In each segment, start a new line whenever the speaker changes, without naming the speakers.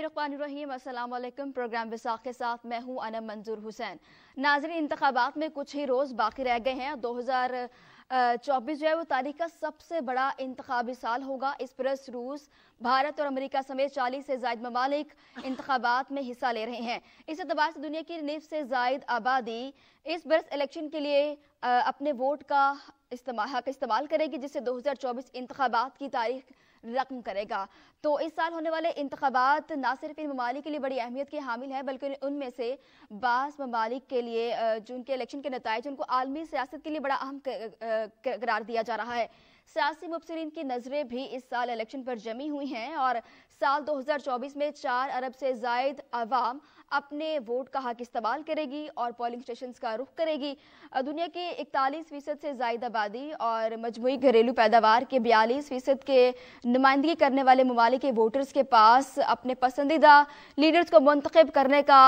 बिस्मिल्लाम programme विसाख के साथ मैं हूं अनम मंजूर हुसैन नाजरी इंतबात में कुछ ही रोज़ बाकी रह गए हैं दो हज़ार चौबीस जो है वो तारीख का सबसे बड़ा इंतबी साल होगा इस बरस रूस भारत और अमेरिका समेत चालीस से जायद ममालिक इंतबात में हिस्सा ले रहे हैं इस एतबार से दुनिया की निफ से जायद आबादी इस बरस इलेक्शन के लिए अपने वोट का इस्तेमाल हक इस्तेमाल करेगी जिससे दो हज़ार चौबीस इंतबात की तारीख रकम करेगा तो इस साल होने वाले इंतबात न सिर्फ इन ममालिक के लिए बड़ी अहमियत के हामिल है बल्कि उनमें से बास ममालिक के लिए जो उनके इलेक्शन के नतज उनको आलमी सियासत के लिए बड़ा अहम करार दिया जा रहा है सियासी मुबसरीन की नज़रें भी इस साल इलेक्शन पर जमी हुई हैं और साल 2024 में चार अरब से जायद अवाम अपने वोट का हक इस्तेमाल करेगी और पोलिंग स्टेशन का रुख करेगी दुनिया के इकतालीस फीसद से जायद आबादी और मजमू घरेलू पैदावार के बयालीस फीसद के नुमाइंदगी करने वाले ममालिक वोटर्स के पास अपने पसंदीदा लीडर्स को मंतखब करने का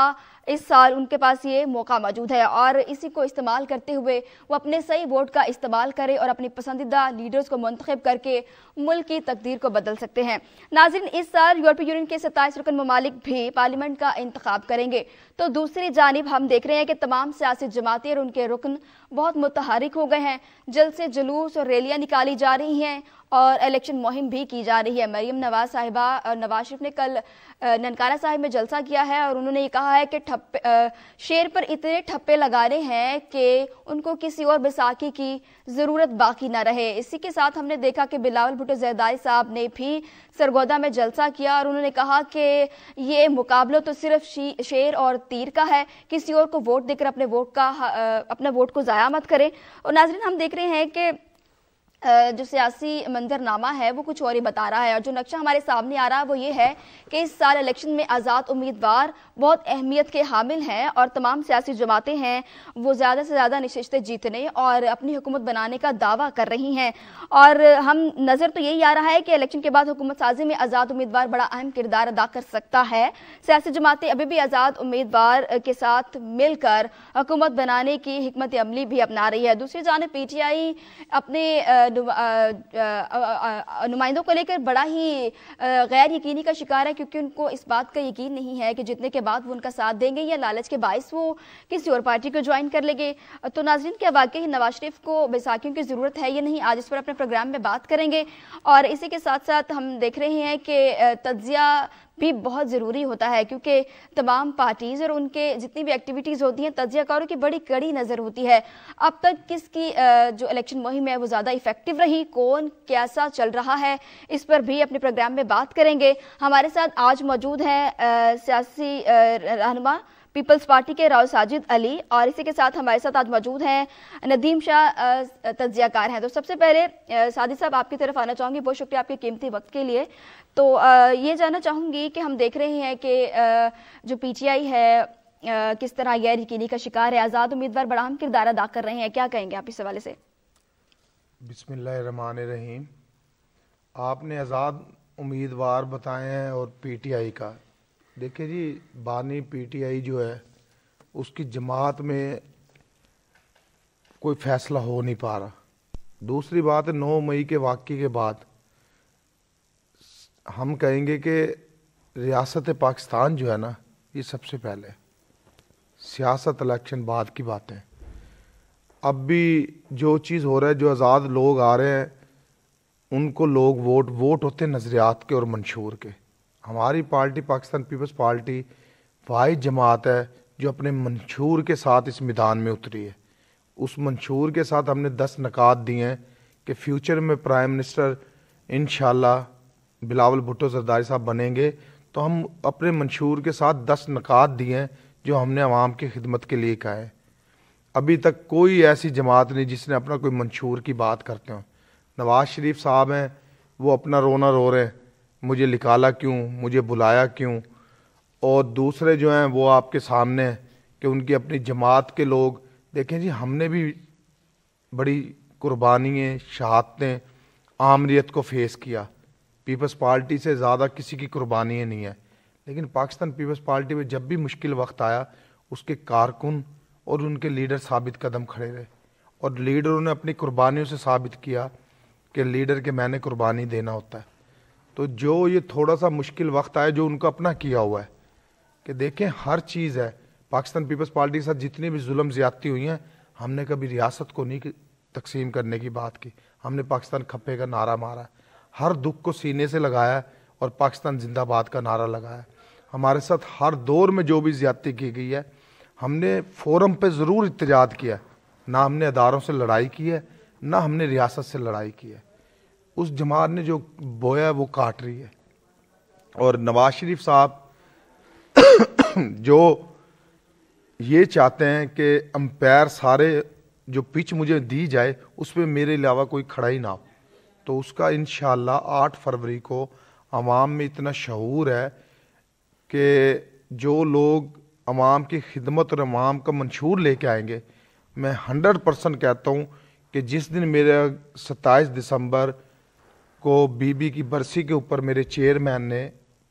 इस साल उनके पास ये मौका मौजूद है और इसी को इस्तेमाल करते हुए वो अपने सही वोट का इस्तेमाल करें और अपने पसंदीदा लीडर्स को मंतखब करके मुल्क की तकदीर को बदल सकते हैं नाजरन इस साल यूरोपीय यूनियन के सत्ताईस रुकन ममालिक भी पार्लियामेंट का इंतखब करेंगे तो दूसरी जानब हम देख रहे हैं कि तमाम सियासी जमातें और उनके रुकन बहुत मुतहरिक हो गए हैं जल से जुलूस और रैलियाँ निकाली जा रही हैं और इलेक्शन मुहिम भी की जा रही है मरियम नवाज साहिबा नवाज शरीफ ने कल ननकाना साहिब में जलसा किया है और उन्होंने ये कहा है कि ठप्पे शेर पर इतने ठप्पे लगा रहे हैं कि उनको किसी और बैसाखी की ज़रूरत बाकी ना रहे इसी के साथ हमने देखा कि बिलावल भुट्टो जैदारी साहब ने भी सरगोदा में जलसा किया और उन्होंने कहा कि ये मुकाबला तो सिर्फ शेर और तीर का है किसी और को वोट देकर अपने वोट का अपने वोट को ज़ाया मत करें और नाजरन हम देख रहे हैं कि जो सियासी मंजरनामा है वो कुछ और ही बता रहा है और जो नक्शा हमारे सामने आ रहा है वो ये है कि इस साल इलेक्शन में आज़ाद उम्मीदवार बहुत अहमियत के हामिल हैं और तमाम सियासी जमातें हैं वो ज़्यादा से ज़्यादा नशस्तें जीतने और अपनी हुकूमत बनाने का दावा कर रही हैं और हम नज़र तो यही आ रहा है कि इलेक्शन के बाद हुकूमत साजी में आज़ाद उम्मीदवार बड़ा अहम किरदार अदा कर सकता है सियासी जमातें अभी भी आज़ाद उम्मीदवार के साथ मिलकर हुकूमत बनाने की हमत अमली भी अपना रही है दूसरी जानब पी टी आई अपने नुमाइंदों को लेकर बड़ा ही गैर यकीनी का शिकार है क्योंकि उनको इस बात का यकीन नहीं है कि जितने के बाद वो उनका साथ देंगे या लालच के बायस वो किसी और पार्टी को ज्वाइन कर लेंगे तो नाजरीन क्या वाकई नवाज शरीफ को बैसाखियों की ज़रूरत है या नहीं आज इस पर अपने प्रोग्राम में बात करेंगे और इसी के साथ साथ हम देख रहे हैं कि तजिया भी बहुत ज़रूरी होता है क्योंकि तमाम पार्टीज़ और उनके जितनी भी एक्टिविटीज़ होती हैं तजियाकारों की बड़ी कड़ी नज़र होती है अब तक किसकी जो इलेक्शन मुहिम है वो ज़्यादा इफेक्टिव रही कौन कैसा चल रहा है इस पर भी अपने प्रोग्राम में बात करेंगे हमारे साथ आज मौजूद हैं सियासी रहनमा पीपल्स पार्टी के राव साजिद अली और इसी के साथ हमारे साथ आज मौजूद हैं नदीम शाह तजियाकार हैं तो सबसे पहले साजिद साहब आपकी तरफ आना चाहूँगी बहुत शुक्रिया आपके कीमती वक्त के लिए तो ये जानना चाहूँगी कि हम देख रहे हैं कि जो पीटीआई है किस तरह गैर यकीनी का शिकार है आज़ाद उम्मीदवार बड़ा हम किरदार अदा कर रहे हैं क्या कहेंगे आप इस हवाले से
बिसमान रहीम आपने आज़ाद उम्मीदवार बताए हैं और पीटीआई का देखिए जी बानी पीटीआई जो है उसकी जमात में कोई फैसला हो नहीं पा रहा दूसरी बात नौ मई के वाक़े के बाद हम कहेंगे कि रियासत पाकिस्तान जो है ना ये सबसे पहले सियासत इलेक्शन बाद की बात है अब भी जो चीज़ हो रहा है जो आज़ाद लोग आ रहे हैं उनको लोग वोट वोट होते नज़रियात के और मंशूर के हमारी पार्टी पाकिस्तान पीपल्स पार्टी वाहि जमात है जो अपने मंशूर के साथ इस मैदान में उतरी है उस मंशूर के साथ हमने दस नकात दिए हैं कि फ्यूचर में प्राइम मिनिस्टर इन बिलावल भुट्टो सरदारी साहब बनेंगे तो हम अपने मंशूर के साथ दस नकात दिए हैं जो हमने आवाम की खिदमत के लिए कहा है अभी तक कोई ऐसी जमात नहीं जिसने अपना कोई मंशूर की बात करते हो नवाज़ शरीफ साहब हैं वो अपना रोना रो रहे हैं मुझे निकाला क्यों मुझे बुलाया क्यों और दूसरे जो हैं वो आपके सामने हैं कि उनकी अपनी जमात के लोग देखें जी हमने भी बड़ी कुर्बानियाँ शहादतें आमरीत को फेस किया पीपल्स पार्टी से ज़्यादा किसी की कुर्बानियाँ नहीं है लेकिन पाकिस्तान पीपल्स पार्टी में जब भी मुश्किल वक्त आया उसके कारकुन और उनके लीडर साबित कदम खड़े रहे और लीडरों ने अपनी कुर्बानियों से साबित किया कि लीडर के मैंने कुर्बानी देना होता है तो जो ये थोड़ा सा मुश्किल वक्त आए जो उनका अपना किया हुआ है कि देखें हर चीज़ है पाकिस्तान पीपल्स पार्टी के साथ जितनी भी जुल्म ज़्यादती हुई हैं हमने कभी रियासत को नहीं तकसीम करने की बात की हमने पाकिस्तान खपे का नारा मारा हर दुख को सीने से लगाया और पाकिस्तान जिंदाबाद का नारा लगाया हमारे साथ हर दौर में जो भी ज्यादती की गई है हमने फोरम पे ज़रूर इतजाद किया ना हमने अदारों से लड़ाई की है ना हमने रियासत से लड़ाई की है उस जमात ने जो बोया है वो काट रही है और नवाज शरीफ साहब जो ये चाहते हैं कि अम्पायर सारे जो पिच मुझे दी जाए उस पर मेरे अलावा कोई खड़ा ही ना हो तो उसका इन आठ फरवरी को आवाम में इतना शूर है कि जो लोग आवाम की खिदमत और आवाम का मंशूर लेके आएंगे मैं हंड्रेड परसेंट कहता हूँ कि जिस दिन मेरा सत्ताईस दिसंबर को बीबी की बरसी के ऊपर मेरे चेयरमैन ने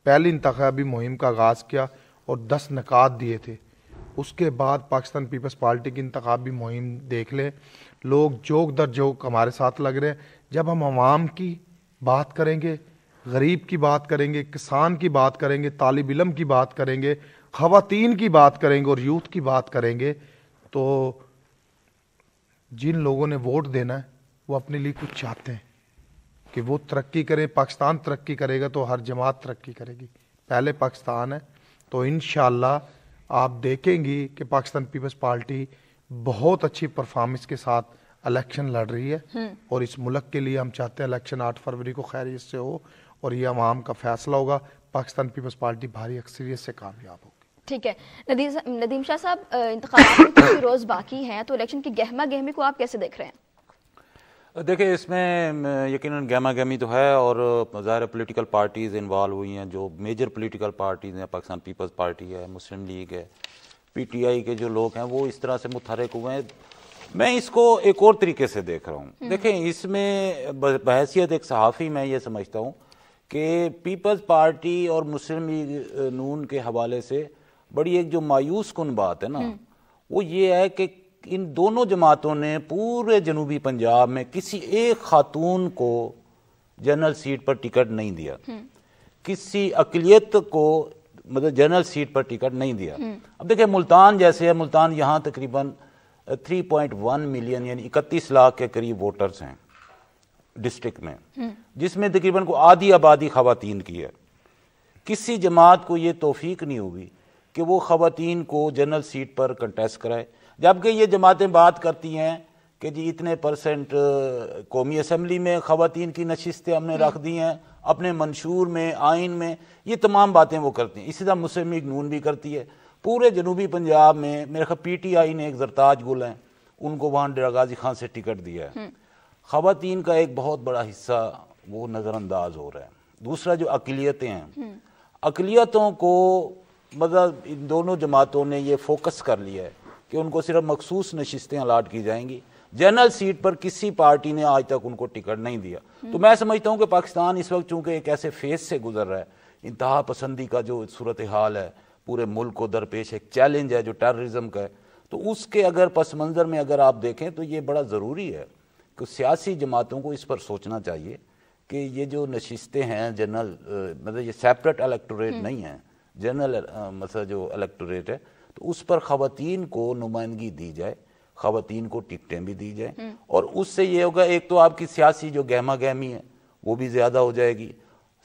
पहली इंतबी मुहिम का आगाज़ किया और दस नकात दिए थे उसके बाद पाकिस्तान पीपल्स पार्टी की इंतबी मुहिम देख लें लोग जोक दर जोक हमारे साथ लग रहे हैं जब हम आवाम की बात करेंगे गरीब की बात करेंगे किसान की बात करेंगे तालब इलम की बात करेंगे ख़ातन की बात करेंगे और यूथ की बात करेंगे तो जिन लोगों ने वोट देना है वो अपने लिए कुछ चाहते हैं कि वो तरक्की करे पाकिस्तान तरक्की करेगा तो हर जमात तरक्की करेगी पहले पाकिस्तान है तो इन आप देखेंगी कि पाकिस्तान पीपल्स पार्टी बहुत अच्छी परफॉर्मेंस के साथ इलेक्शन लड़ रही है हम्म। और इस मुल्क के लिए हम चाहते हैं इलेक्शन आठ फरवरी को खैर से हो और ये आवाम का फैसला होगा पाकिस्तान पीपल्स पार्टी भारी अक्सरियत से कामयाब होगी
ठीक है नदीम नदीम शाह साहब इंतजाम रोज़ बाकी हैं तो इलेक्शन की गहमा गहमी को आप कैसे देख रहे हैं
देखिए इसमें यकीनन गहमा गहमी तो है और ज़ाहिर पॉलिटिकल पार्टीज़ इन्वॉल्व हुई हैं जो मेजर पॉलिटिकल पार्टीज़ हैं पाकिस्तान पीपल्स पार्टी है मुस्लिम लीग है पीटीआई के जो लोग हैं वो इस तरह से मुतहरक हुए हैं मैं इसको एक और तरीके से देख रहा हूँ हम्म। देखें इसमें बहसीत एक सहाफ़ी मैं ये समझता हूँ कि पीपल्स पार्टी और मुस्लिम लीग नून के हवाले से बड़ी एक जो मायूस कन बात है ना हम्म। वो ये है कि इन दोनों जमातों ने पूरे जनूबी पंजाब में किसी एक खातून को जनरल सीट पर टिकट नहीं दिया हम्म। किसी अकलियत को मतलब जनरल सीट पर टिकट नहीं दिया हम्म। अब देखिए मुल्तान जैसे है मुल्तान यहाँ तकरीबन 3.1 मिलियन यानी इकतीस लाख के करीब वोटर्स हैं डिस्ट्रिक्ट में हम्म। जिसमें तकरीबन को आधी आबादी खातन की है किसी जमात को ये तोफीक नहीं होगी कि वो खातन को जनरल सीट पर कंटेस्ट कराए जबकि ये जमातें बात करती हैं कि जी इतने परसेंट कौमी असम्बली में ख़वान की नशस्तें हमने रख दी हैं अपने मंशूर में आइन में ये तमाम बातें वो करती हैं इसी तरह मुस्लिम लीग नून भी करती है पूरे जनूबी पंजाब में मेरे ख्याल पी टी आई ने एक जरताज गुल हैं उनको वहाँ डेरा गाजी खान से टिकट दिया है हम्म। ख़वान का एक बहुत बड़ा हिस्सा वो नज़रअंदाज हो रहा है दूसरा जो अकलीतें हैं हम्म। अकलीतों को मतलब इन दोनों जमातों ने ये फोकस कर लिया है कि उनको सिर्फ मखसूस नशस्तें अलाट की जाएंगी जनरल सीट पर किसी पार्टी ने आज तक उनको टिकट नहीं दिया तो मैं समझता हूँ कि पाकिस्तान इस वक्त चूँकि एक ऐसे फेज से गुजर रहा है इंतहा पसंदी का जो सूरत हाल है पूरे मुल्क को दरपेश एक चैलेंज है जो टेररिज्म का है तो उसके अगर पस मंज़र में अगर आप देखें तो ये बड़ा ज़रूरी है कि सियासी जमातों को इस पर सोचना चाहिए कि ये जो नशितें हैं जनरल मतलब ये सेपरेट अलेक्टोरेट हम्म। नहीं है जनरल मतलब जो अलेक्टोरेट है तो उस पर खातन को नुमाइंदगी दी जाए खातन को टिकटें भी दी जाए हम्म। और उससे ये होगा एक तो आपकी सियासी जो गहमा गहमी है वो भी ज़्यादा हो जाएगी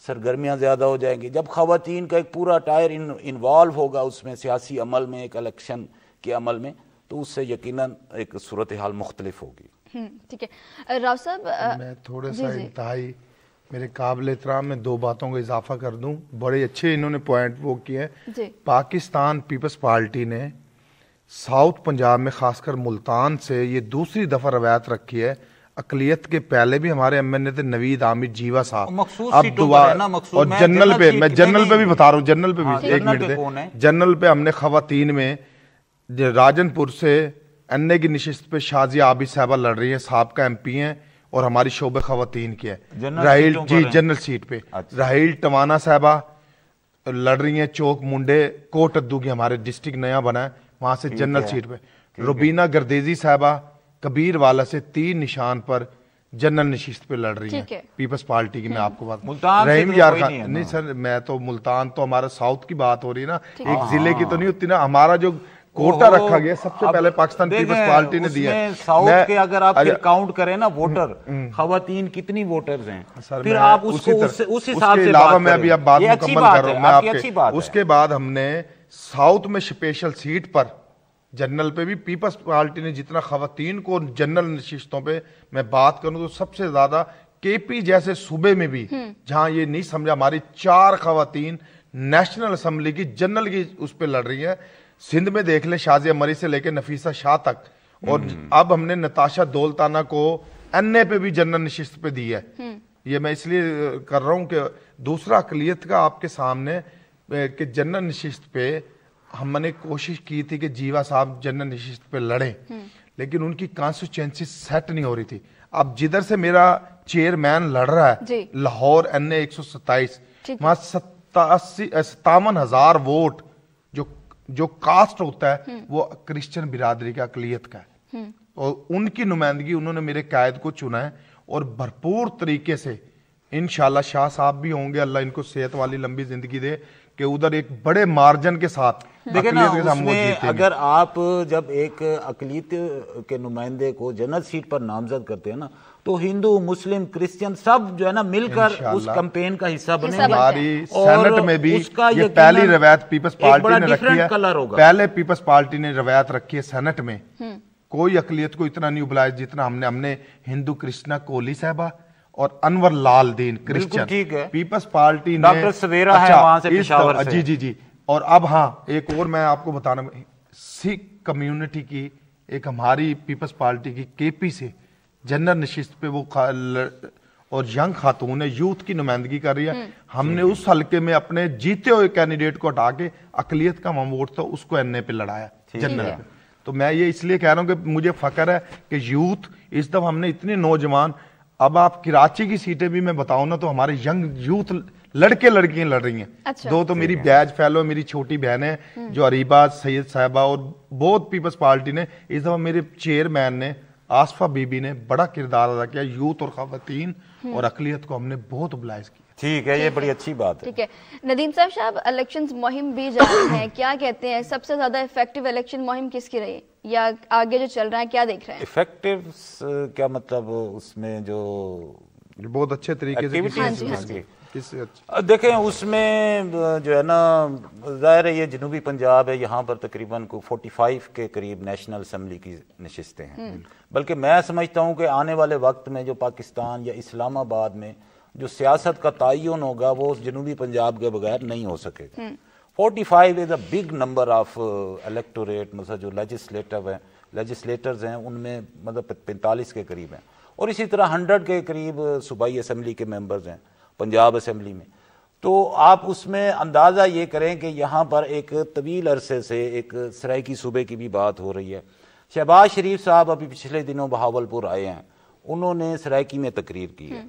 सरगर्मियाँ ज़्यादा हो जाएंगी जब खातन का एक पूरा टायर इन्वॉल्व होगा उसमें सियासी अमल में एक अलेक्शन के अमल में तो उससे यकीन एक सूरत हाल मुख्तलिफ होगी
हम्म, ठीक है राव साहब
मैं थोड़ा सा इंतहाई मेरे काबिल एहतराम में दो बातों का इजाफा कर दूं बड़े अच्छे इन्होंने पॉइंट वो किए हैं पाकिस्तान पीपल्स पार्टी ने साउथ पंजाब में खासकर मुल्तान से ये दूसरी दफ़ा रवायत रखी है अकलियत के पहले भी हमारे एम एन ए थे नवीद आमिर जीवा साहब अब दोबारा और जनरल पे मैं जनरल पे भी बता रहा हूँ जनरल पे भी हाँ, एक मिनट जनरल पे हमने खातन में राजनपुर से एन ए की नशस्त पे शाजिया आबिद साहबा लड़ रही है साहब का एम पी है और हमारी शोब खातन की है राहल जी जनरल सीट पे अच्छा। राहल टवाना साहबा लड़ रही है चौक मुंडे कोट अद्दू की हमारे डिस्ट्रिक्ट नया बना है वहां से जनरल सीट पे रुबीना गर्देजी साहबा कबीर वाला से तीन निशान पर जनरल नशिस्त पे लड़ रही है पीपल्स पार्टी की मैं आपको बात मुल्तान रहीम तो यार नहीं, नहीं सर मैं तो मुल्तान तो हमारा साउथ की बात हो रही है ना एक जिले की तो हाँ। नहीं होती ना हमारा जो कोटा रखा गया सबसे पहले पाकिस्तान पीपल्स पार्टी ने दिया साउथ के अगर आप फिर
काउंट करें ना वोटर हम्म, हम्म। खातन कितनी वोटर्स हैं फिर आप उसको उस हिसाब से अलावा मैं अभी आप बात मुकम्मल कर रहा
हूँ अच्छी उसके बाद हमने साउथ में स्पेशल सीट पर जनरल पे भी पीपल्स पार्टी ने जितना खातन को जनरल नशिस्तों पे मैं बात करूं तो सबसे ज्यादा केपी जैसे सूबे में भी हम्म। जहां ये नहीं समझा हमारी चार खातन नेशनल असम्बली की जनरल की उस पर लड़ रही है सिंध में देख ले शाजिया मरी से लेकर नफीसा शाह तक और अब हमने नताशा दौलताना को एन पे भी जनरल नशिस्त पे दी है हम्म। ये मैं इसलिए कर रहा हूँ कि दूसरा अकलीत का आपके सामने कि जनरल नशिस्त पे हमने कोशिश की थी कि जीवा साहब जनरल नशिस्त पे लड़े हम्म। लेकिन उनकी कॉन्स्टिट्यूंसी सेट नहीं हो रही थी अब जिधर से मेरा चेयरमैन लड़ रहा है लाहौर एन ए एक सौ सत्ताईस वहाँ सत्तासी सत्तावन हजार वोट जो कास्ट होता है हम्म। वो क्रिश्चियन बिरादरी का अकलीत का है हम्म। और उनकी नुमाइंदगी उन्होंने मेरे कायद को चुना है और भरपूर तरीके से इन शाह साहब भी होंगे अल्लाह इनको सेहत वाली लंबी ज़िंदगी दे कि उधर एक बड़े मार्जन के साथ ना उसमें अगर
आप जब एक अकलीत के नुमाइंदे को जनरल सीट पर नामजद करते हैं ना तो हिंदू मुस्लिम क्रिश्चियन सब जो है ना मिलकर उस कंपेन का हिस्सा बने हमारी सेनेट में भी उसका ये पहली रवायत पीपल्स पार्टी ने रखी है कलर होगा पहले
पीपल्स पार्टी ने रवायत रखी है सेनेट में हम्म। कोई अकलियत को इतना नहीं उबलाया जितना हमने हमने हिंदू कृष्णा कोहली साहबा और अनवर लाल दीन क्रिश्चियन ठीक है पीपल्स पार्टी डॉक्टर सवेरा अच्छा, है से से जी जी जी और अब हाँ एक और मैं आपको बताना सिख कम्युनिटी की एक हमारी पीपल्स पार्टी की केपी से जनरल नशिस्त पे वो और यंग खातून है यूथ की नुमाइंदगी कर रही है हम्म। हमने उस हलके में अपने जीते हुए कैंडिडेट को हटा के अकलियत का वोट था उसको एन पे लड़ाया जनरल तो मैं ये इसलिए कह रहा हूँ कि मुझे फकर है कि यूथ इस दफा हमने इतने नौजवान अब आप कराची की सीटें भी मैं बताऊं ना तो हमारे यंग यूथ लड़के लड़कियां लड़ रही हैं अच्छा। दो तो मेरी बैज फैलो मेरी छोटी बहन है हम्म। जो अरीबा सैयद साहबा और बहुत पीपल्स पार्टी ने इस दफा मेरे चेयरमैन ने आसफा बीबी ने बड़ा किरदार अदा किया यूथ और खातन हम्म। और अकलीत को हमने बहुत उपलाइज किया ठीक है ये बड़ी अच्छी बात है
ठीक है नदीम साहब साहब इलेक्शन मुहिम भी जारी है क्या कहते हैं सबसे ज्यादा इफेक्टिव इलेक्शन मुहिम किसकी रही या आगे जो चल रहा है क्या देख रहे हैं
इफेक्टिव uh, क्या मतलब उसमें जो बहुत अच्छे तरीके से हाँ हाँ देखें उसमें uh, जो है ना ज़ाहिर है ये जनूबी पंजाब है यहाँ पर तकरीबन को 45 के करीब नेशनल असम्बली की नशस्तें हैं हम्म। बल्कि मैं समझता हूँ कि आने वाले वक्त में जो पाकिस्तान या इस्लामाबाद में जो सियासत का तयन होगा वो जनूबी पंजाब के बगैर नहीं हो सकेगा hmm. Forty five is a big number of electorate मतलब जो लेजिस्लेटिव हैं लेजिस्लेटर्स हैं उनमें मतलब पैंतालीस के करीब हैं और इसी तरह हंड्रेड के करीब uh, सूबाई असम्बली के मेम्बर्स हैं पंजाब असम्बली में तो आप उसमें अंदाज़ा ये करें कि यहाँ पर एक तवील अरसे से एक सराकी सूबे की भी बात हो रही है शहबाज शरीफ साहब अभी पिछले दिनों बहावलपुर आए हैं उन्होंने सराइकी में तकरीर की है हम्म।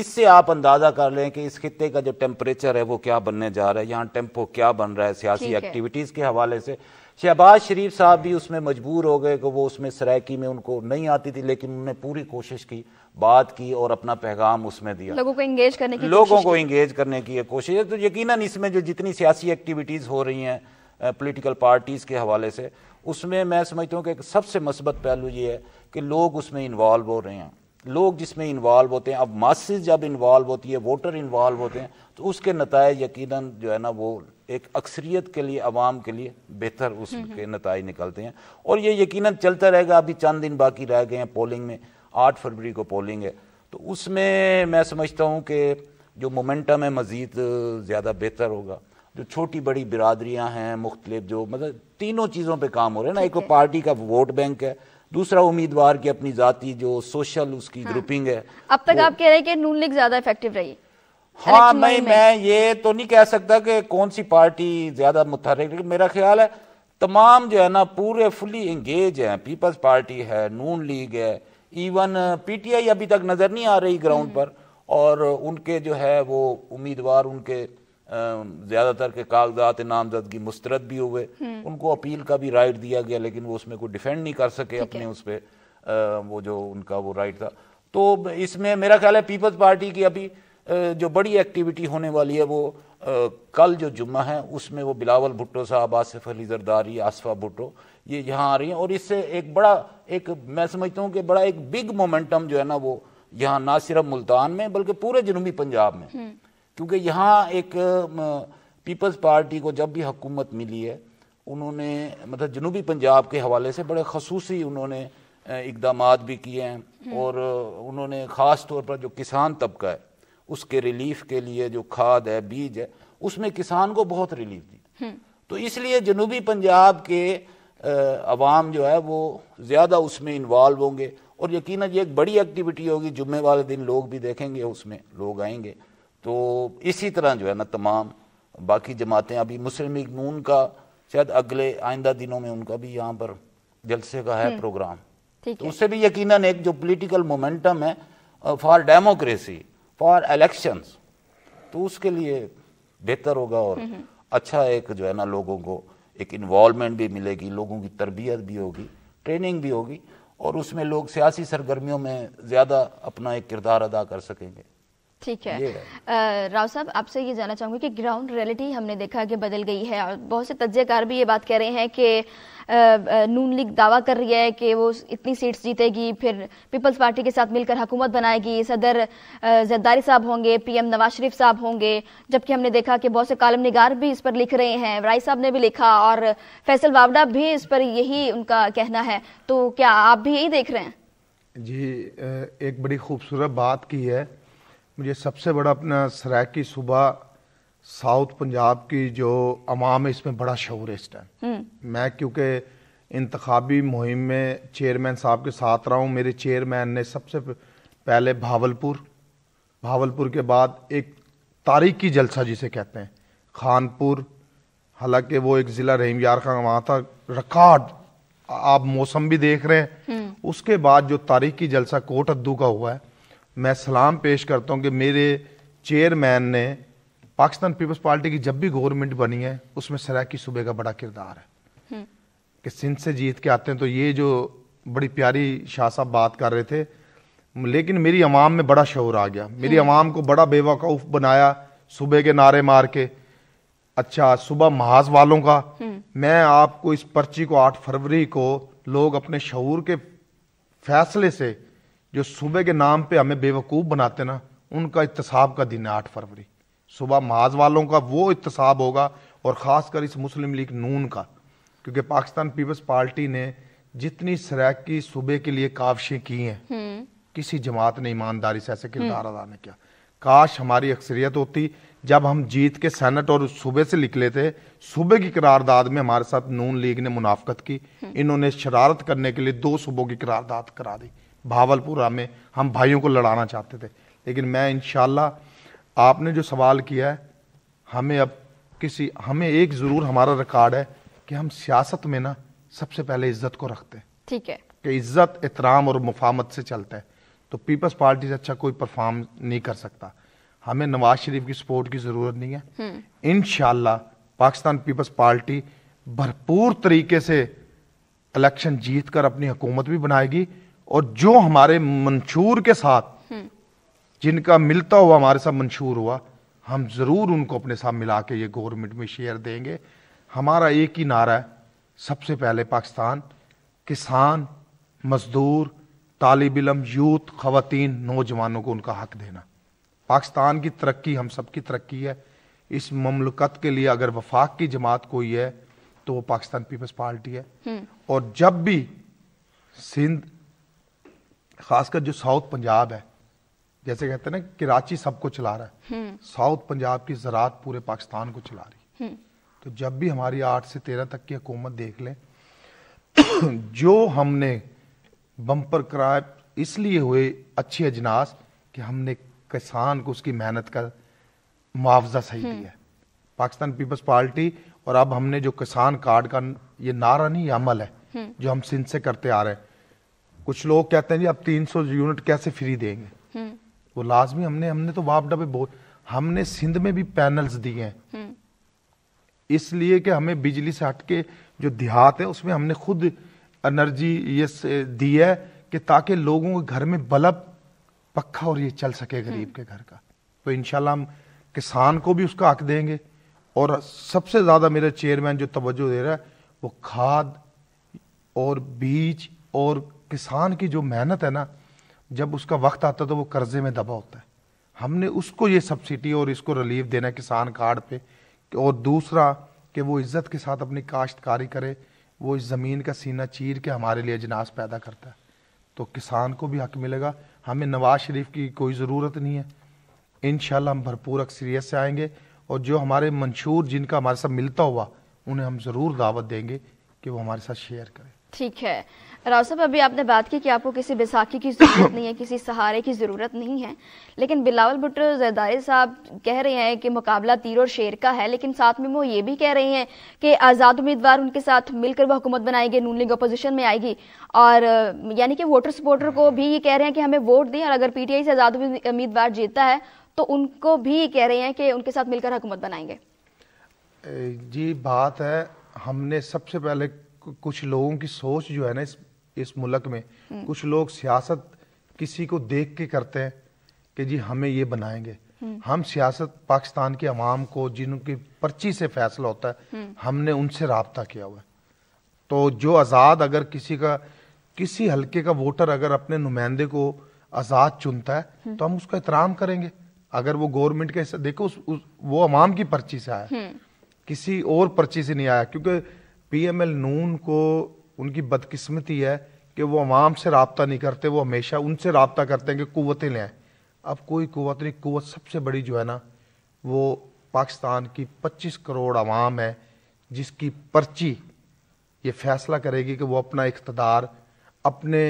इससे आप अंदाजा कर लें कि इस खत्े का जो टेम्परेचर है वो क्या बनने जा रहा है यहाँ टेम्पो क्या बन रहा है सियासी एक्टिविटीज़ के हवाले से शहबाज शरीफ साहब भी उसमें मजबूर हो गए कि वो उसमें सरायकी में उनको नहीं आती थी लेकिन उन्होंने पूरी कोशिश की बात की और अपना पैगाम उसमें दिया लोगों
को इंगेज करने की लोगों को
इंगेज करने की कोशिश है तो यकीनन इसमें जो जितनी सियासी एक्टिविटीज़ हो रही हैं पोलिटिकल पार्टीज़ के हवाले से उसमें मैं समझता हूँ कि सबसे मस्बत पहलू ये है कि लोग उसमें इन्वॉल्व हो रहे हैं लोग जिसमें इन्वॉल्व होते हैं अब मासिस जब इन्वॉल्व होती है वोटर इन्वॉल्व होते हैं तो उसके नतज यकीन जो है ना वो एक अक्सरियत के लिए आवाम के लिए बेहतर उसके हम्म, हम्म। नतज निकलते हैं और ये यकीन चलता रहेगा अभी चंद दिन बाकी रह गए हैं पोलिंग में आठ फरवरी को पोलिंग है तो उसमें मैं समझता हूँ कि जो मोमेंटम है मज़ीद ज़्यादा बेहतर होगा जो छोटी बड़ी बिरादरियाँ हैं मुख्तलिफ जो मतलब तीनों चीज़ों पर काम हो रहे हैं ना एक तो पार्टी का वोट बैंक है दूसरा उम्मीदवार की अपनी जाति जो सोशल उसकी हाँ। ग्रुपिंग है
अब तक आप कह रहे हैं कि नून लीग ज्यादा इफेक्टिव रही हाँ नहीं मैं
ये तो नहीं कह सकता कि कौन सी पार्टी ज्यादा मुतहरक मेरा ख्याल है तमाम जो है ना पूरे फुली एंगेज हैं पीपल्स पार्टी है नून लीग है इवन पीटीआई अभी तक नजर नहीं आ रही ग्राउंड हम्म। पर और उनके जो है वो उम्मीदवार उनके ज़्यादातर के कागजात नामजदगी मुस्तरद भी हुए हम्म। उनको अपील का भी राइट दिया गया लेकिन वो उसमें कोई डिफेंड नहीं कर सके अपने उस पर वो जो उनका वो राइट था तो इसमें मेरा ख्याल है पीपल्स पार्टी की अभी जो बड़ी एक्टिविटी होने वाली है वो कल जो जुम्मा है उसमें वो बिलावल भुट्टो साहब आसिफ अली जरदारी आसफा भुट्टो ये यहाँ आ रही हैं और इससे एक बड़ा एक मैं समझता हूँ कि बड़ा एक बिग मोमेंटम जो है ना वो यहाँ ना सिर्फ मुल्तान में बल्कि पूरे जनूबी पंजाब में हम्म। क्योंकि यहाँ एक पीपल्स पार्टी को जब भी हकूमत मिली है उन्होंने मतलब जनूबी पंजाब के हवाले से बड़े खसूसी उन्होंने इकदाम भी किए हैं हम्म। और उन्होंने ख़ास तौर पर जो किसान तबका है उसके रिलीफ के लिए जो खाद है बीज है उसमें किसान को बहुत रिलीफ दी हम्म। तो इसलिए जनूबी पंजाब के अवाम जो है वो ज़्यादा उसमें इन्वॉल्व होंगे और यकीन ये एक बड़ी एक्टिविटी होगी जुम्मे वाले दिन लोग भी देखेंगे उसमें लोग आएंगे तो इसी तरह जो है ना तमाम बाकी जमातें अभी मुस्लिम लीग नून का शायद अगले आइंदा दिनों में उनका भी यहाँ पर जलसे का है हम्म। प्रोग्राम तो उससे भी यकीन एक जो पोलिटिकल मोमेंटम है फॉर डेमोक्रेसी फॉर एलेक्शन तो उसके लिए बेहतर होगा और हम्म, हम्म। अच्छा एक जो है ना लोगों को एक इन्वॉलमेंट भी मिलेगी लोगों की तरबियत भी होगी ट्रेनिंग भी होगी और उसमें लोग सियासी सरगर्मियों में ज़्यादा अपना एक किरदार अदा
कर सकेंगे ठीक है राव साहब आपसे ये जानना चाहूंगी कि ग्राउंड रियलिटी हमने देखा कि बदल गई है और बहुत से तजयकार भी ये बात कह रहे हैं कि नून लीग दावा कर रही है कि वो इतनी सीट्स जीतेगी फिर पीपल्स पार्टी के साथ मिलकर हुकूमत बनाएगी सदर जद्दारी साहब होंगे पीएम नवाज शरीफ साहब होंगे जबकि हमने देखा कि बहुत से कालम निगार भी इस पर लिख रहे हैं राय साहब ने भी लिखा और फैसल वावडा भी इस पर यही उनका कहना है तो क्या आप भी यही देख रहे हैं
जी एक बड़ी खूबसूरत बात की है मुझे सबसे बड़ा अपना की सुबह साउथ पंजाब की जो अवाम है इसमें बड़ा शहूर है इस टाइम हम्म. मैं क्योंकि इंतबी मुहिम में चेयरमैन साहब के साथ रहा हूँ मेरे चेयरमैन ने सबसे पहले भावलपुर भावलपुर के बाद एक तारीखी जलसा जिसे कहते हैं खानपुर हालांकि वो एक ज़िला रहीम यार खान वहाँ था रिकॉर्ड आप मौसम भी देख रहे हैं हम्म. उसके बाद जो तारीखी जलसा कोट अद्दू का हुआ है मैं सलाम पेश करता हूँ कि मेरे चेयरमैन ने पाकिस्तान पीपल्स पार्टी की जब भी गवर्नमेंट बनी है उसमें सराकी सूबे का बड़ा किरदार है हम्म। कि सिंध से जीत के आते हैं तो ये जो बड़ी प्यारी शाह साहब बात कर रहे थे लेकिन मेरी अवाम में बड़ा शोर आ गया मेरी हम्म। अवाम को बड़ा बेवकूफ़ बनाया सुबह के नारे मार के अच्छा सुबह महाज वालों का हम्म। मैं आपको इस पर्ची को आठ फरवरी को लोग अपने शहूर के फैसले से जो सुबह के नाम पे हमें बेवकूफ़ बनाते ना उनका इतसाब का दिन है आठ फरवरी सुबह माज वालों का वो इतसाब होगा और ख़ासकर इस मुस्लिम लीग नून का क्योंकि पाकिस्तान पीपल्स पार्टी ने जितनी सराक की सुबह के लिए काविशें की हैं हम्म। किसी जमात ने ईमानदारी से ऐसे किरदार हम्म। अदा नहीं किया काश हमारी अक्सरियत होती जब हम जीत के सैनट और सूबे से निकले थे सूबे की करारदाद में हमारे साथ नून लीग ने मुनाफ्त की हम्म। इन्होंने शरारत करने के लिए दो सूबों की करारदाद करा दी भावलपुरा में हम भाइयों को लड़ाना चाहते थे लेकिन मैं इन आपने जो सवाल किया है हमें अब किसी हमें एक ज़रूर हमारा रिकॉर्ड है कि हम सियासत में ना सबसे पहले इज्जत को रखते हैं ठीक है कि इज्जत एहतराम और मुफामत से चलता है तो पीपल्स पार्टी से अच्छा कोई परफॉर्म नहीं कर सकता हमें नवाज शरीफ की सपोर्ट की ज़रूरत नहीं है हम्म। इन पाकिस्तान पीपल्स पार्टी भरपूर तरीके से इलेक्शन जीत कर अपनी हुकूमत भी बनाएगी और जो हमारे मंशूर के साथ हम्म। जिनका मिलता हुआ हमारे साथ मंशूर हुआ हम ज़रूर उनको अपने साथ मिला के ये गवर्नमेंट में शेयर देंगे हमारा एक ही नारा है सबसे पहले पाकिस्तान किसान मजदूर तालब इलम यूथ खातन नौजवानों को उनका हक देना पाकिस्तान की तरक्की हम सब की तरक्की है इस ममलकत के लिए अगर वफाक की जमात कोई है तो वो पाकिस्तान पीपल्स पार्टी है हम्म। और जब भी सिंध खासकर जो साउथ पंजाब है जैसे कहते हैं ना कराची सबको चला रहा है हम्म। साउथ पंजाब की ज़रात पूरे पाकिस्तान को चला रही है हम्म। तो जब भी हमारी आठ से तेरह तक की हुकूमत देख लें जो हमने बम्पर कराए इसलिए हुए अच्छे अजनास कि हमने किसान को उसकी मेहनत का मुआवजा सही हम्म। दिया पाकिस्तान पीपल्स पार्टी और अब हमने जो किसान कार्ड का ये नारा नहीं अमल है जो हम सिंध से करते आ रहे हैं कुछ लोग कहते हैं जी तीन 300 यूनिट कैसे फ्री देंगे हम्म। वो लाजमी हमने हमने तो वाप डबे बहुत हमने सिंध में भी पैनल्स दिए हैं हम्म। इसलिए कि हमें बिजली से हट के जो देहात है उसमें हमने खुद एनर्जी ये दी है कि ताकि लोगों के घर में बल्ब पक्का और ये चल सके हम्म। गरीब के घर का तो इनशाला हम किसान को भी उसका हक देंगे और सबसे ज़्यादा मेरा चेयरमैन जो तवज्जो दे रहा है वो खाद और बीज और किसान की जो मेहनत है ना जब उसका वक्त आता है तो वो कर्जे में दबा होता है हमने उसको ये सब्सिडी और इसको रिलीफ देना है किसान कार्ड पे और दूसरा कि वो इज़्ज़त के साथ अपनी काश्तकारी करे वो इस ज़मीन का सीना चीर के हमारे लिए अजनास पैदा करता है तो किसान को भी हक मिलेगा हमें नवाज शरीफ की कोई ज़रूरत नहीं है इन हम भरपूर अक्सरियत से आएंगे और जो हमारे मंशूर जिनका हमारे साथ मिलता हुआ उन्हें हम ज़रूर दावत देंगे कि वो हमारे साथ शेयर करें
ठीक है राव साहब अभी आपने बात की कि आपको किसी बैसाखी की ज़रूरत नहीं है किसी सहारे की ज़रूरत नहीं है लेकिन बिलावल भुट्टो जरदारी साहब कह रहे हैं कि मुकाबला तीर और शेर का है लेकिन साथ में वो ये भी कह रहे हैं कि आज़ाद उम्मीदवार उनके साथ मिलकर वह हुकूमत बनाएगी नून लीग अपोजिशन में आएगी और यानी कि वोटर सपोर्टर को भी ये कह रहे हैं कि हमें वोट दें और अगर पीटीआई से आज़ाद उम्मीदवार जीतता है तो उनको भी ये कह रहे हैं कि उनके साथ मिलकर हुकूमत बनाएंगे
जी बात है हमने सबसे पहले कुछ लोगों की सोच जो है ना इस इस मुल्क में कुछ लोग सियासत किसी को देख के करते हैं कि जी हमें ये बनाएंगे हम सियासत पाकिस्तान के अवाम को जिनकी पर्ची से फैसला होता है हमने उनसे रबता किया हुआ है तो जो आज़ाद अगर किसी का किसी हल्के का वोटर अगर अपने नुमाइंदे को आज़ाद चुनता है तो हम उसका एहतराम करेंगे अगर वो गवर्नमेंट के देखो उस, उस, वो अवाम की पर्ची से आया हम्म। किसी और पर्ची से नहीं आया क्योंकि पीएमएल नून को उनकी बदकिस्मती है कि वो आवाम से रबता नहीं करते वो हमेशा उनसे रबता करते हैं कि कुतें लें अब कोई कुत नहीं कुत सबसे बड़ी जो है ना वो पाकिस्तान की 25 करोड़ अवाम है जिसकी पर्ची ये फैसला करेगी कि वो अपना इकतदार अपने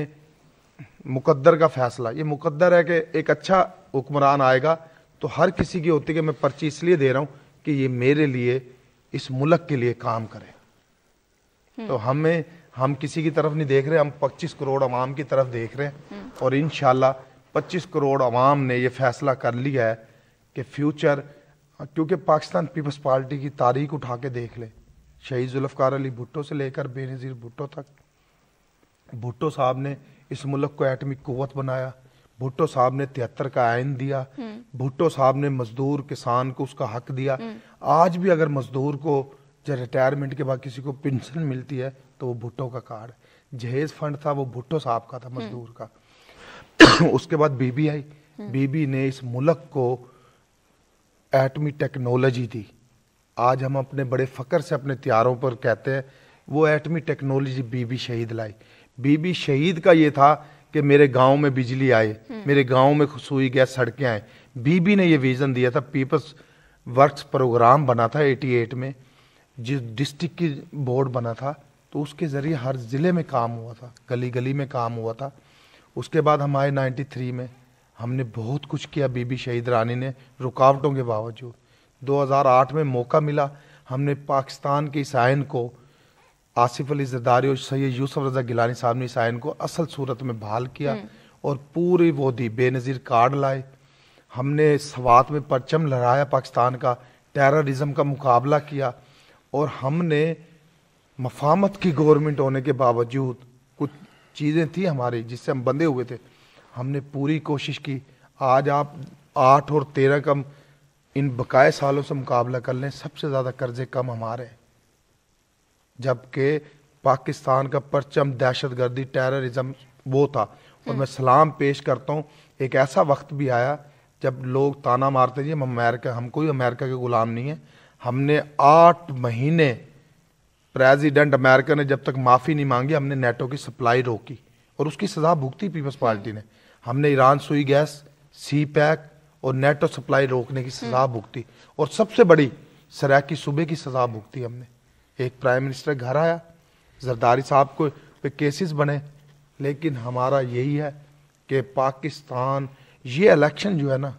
मुकद्दर का फैसला ये मुकद्दर है कि एक अच्छा हुक्मरान आएगा तो हर किसी की होती है कि मैं पर्ची इसलिए दे रहा हूँ कि ये मेरे लिए इस मुल्क के लिए काम करे हम्म। तो हमें हम किसी की तरफ नहीं देख रहे हम 25 करोड़ अवाम की तरफ देख रहे हैं हम्म। और इन 25 करोड़ अवाम ने यह फैसला कर लिया है कि फ्यूचर क्योंकि पाकिस्तान पीपल्स पार्टी की तारीख उठा के देख ले शहीद जुल्फकार अली भुट्टो से लेकर बेनज़ीर भुट्टो तक भुट्टो साहब ने इस मुल्क को एटमी क़वत बनाया भुट्टो साहब ने तिहत्तर का आयन दिया हम्म। भुट्टो साहब ने मजदूर किसान को उसका हक दिया हम्म। आज भी अगर मजदूर को जब रिटायरमेंट के बाद किसी को पेंशन मिलती है तो वो भुट्टो का कार्ड जहेज फंड था वो भुट्टो साहब का था मजदूर का हम्म। उसके बाद बीबी आई हम्म। बीबी ने इस मुल्क को एटमी टेक्नोलॉजी दी आज हम अपने बड़े फकर से अपने त्यारों पर कहते हैं वो एटमी टेक्नोलॉजी बीबी शहीद लाई बीबी शहीद का ये था कि मेरे गांव में बिजली आए हम्म। मेरे गांव में सुई गैस सड़कें आए बीबी ने ये विज़न दिया था पीपल्स वर्क्स प्रोग्राम बना था 88 में जिस डिस्ट्रिक्ट की बोर्ड बना था तो उसके ज़रिए हर ज़िले में काम हुआ था गली गली में काम हुआ था उसके बाद हम आए नाइन्टी थ्री में हमने बहुत कुछ किया बीबी शहीद रानी ने रुकावटों के बावजूद 2008 में मौका मिला हमने पाकिस्तान के इसाइन को आसिफ अली जरदारी और सैद यूसुफ रजा गिलानी साहब ने इसाइन को असल सूरत में बहाल किया हम्म। और पूरी वो दी बेनज़ीर कार्ड लाए हमने सवात में परचम लहराया पाकिस्तान का टेररिज्म का मुकाबला किया और हमने मफामत की गवर्नमेंट होने के बावजूद कुछ चीज़ें थी हमारी जिससे हम बंधे हुए थे हमने पूरी कोशिश की आज आप आठ और तेरह कम इन बकाए सालों से मुकाबला कर लें सबसे ज़्यादा कर्जे कम हमारे जबकि पाकिस्तान का परचम दहशत गर्दी टेररिज्म वो था और हम्म। मैं सलाम पेश करता हूँ एक ऐसा वक्त भी आया जब लोग ताना मारते थे हम अमेरिका हम कोई अमेरिका के ग़ुलाम नहीं हैं हमने आठ महीने प्रेसिडेंट अमेरिका ने जब तक माफ़ी नहीं मांगी हमने नेटो की सप्लाई रोकी और उसकी सज़ा भुगती पीपल्स पार्टी ने हमने Iran Sui gas CPEC और नेटो सप्लाई रोकने की सज़ा हम्म। भुगती और सबसे बड़ी सराकी सुबह की सज़ा भुगती हमने एक प्राइम मिनिस्टर घर आया जरदारी साहब को पे केसेस बने लेकिन हमारा यही है कि पाकिस्तान ये इलेक्शन जो है ना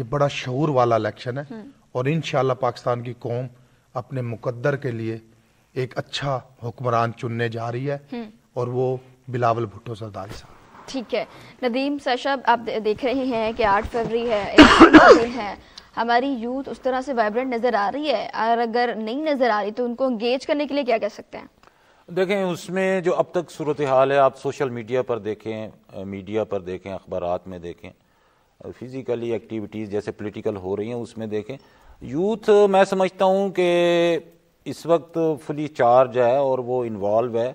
ये बड़ा शूर वाला इलेक्शन है हम्म। और इन पाकिस्तान की कौम अपने मुकद्दर के लिए एक अच्छा हुक्मरान चुनने जा रही है हम्म। और वो बिलावल भुट्टो सरदारी साहब
ठीक है नदीम सशब आप देख रहे हैं कि आठ फरवरी है दिन है हमारी यूथ उस तरह से वाइब्रेंट नज़र आ रही है और अगर नहीं नज़र आ रही तो उनको इंगेज करने के लिए क्या कह सकते हैं
देखें उसमें जो अब तक सूरत हाल है आप सोशल मीडिया पर देखें मीडिया पर देखें अखबार में देखें फिज़िकली एक्टिविटीज़ जैसे पोलिटिकल हो रही हैं उसमें देखें यूथ मैं समझता हूँ कि इस वक्त फुली चार्ज है और वो इन्वॉल्व है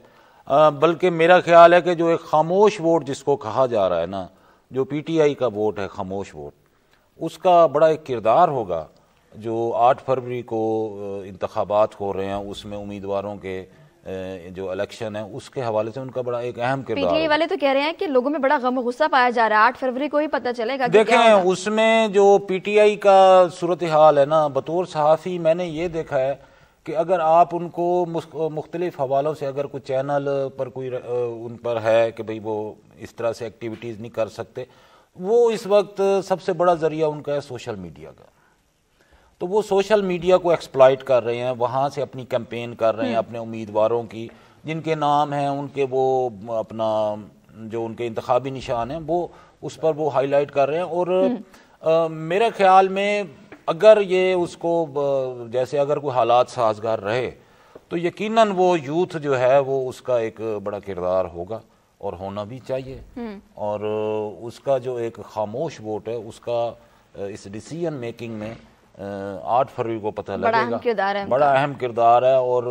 बल्कि मेरा ख्याल है कि जो एक खामोश वोट जिसको कहा जा रहा है ना जो पीटीआई का वोट है खामोश वोट उसका बड़ा एक किरदार होगा जो आठ फरवरी को इंतबात हो रहे हैं उसमें उम्मीदवारों के जो इलेक्शन है उसके हवाले से उनका बड़ा एक अहम तो किरदार पीटीआई
वाले तो कह रहे हैं कि लोगों में बड़ा गम गुस्सा पाया जा रहा है आठ फरवरी को ही पता चलेगा देखें
उसमें जो पीटीआई का सूरत हाल है ना बतौर सहाफ़ी मैंने ये देखा है कि अगर आप उनको मुख्तलिफ हवालों से अगर कोई चैनल पर कोई उन पर है कि भाई वो इस तरह से एक्टिविटीज़ नहीं कर सकते वो इस वक्त सबसे बड़ा ज़रिया उनका है सोशल मीडिया का तो वो सोशल मीडिया को एक्सप्लाइट कर रहे हैं वहाँ से अपनी कैंपेन कर रहे हैं हम्म। अपने उम्मीदवारों की जिनके नाम हैं उनके वो अपना जो उनके इंतबी निशान हैं वो उस पर वो हाईलाइट कर रहे हैं और आ, हम्म। मेरे ख्याल में अगर ये उसको जैसे अगर कोई हालात साजगार रहे तो यकीनन वो यूथ जो है वो उसका एक बड़ा किरदार होगा और होना भी चाहिए हम्म। और उसका जो एक खामोश वोट है उसका इस डिसीजन मेकिंग में आठ फरवरी को पता बड़ा लगेगा बड़ा अहम किरदार है और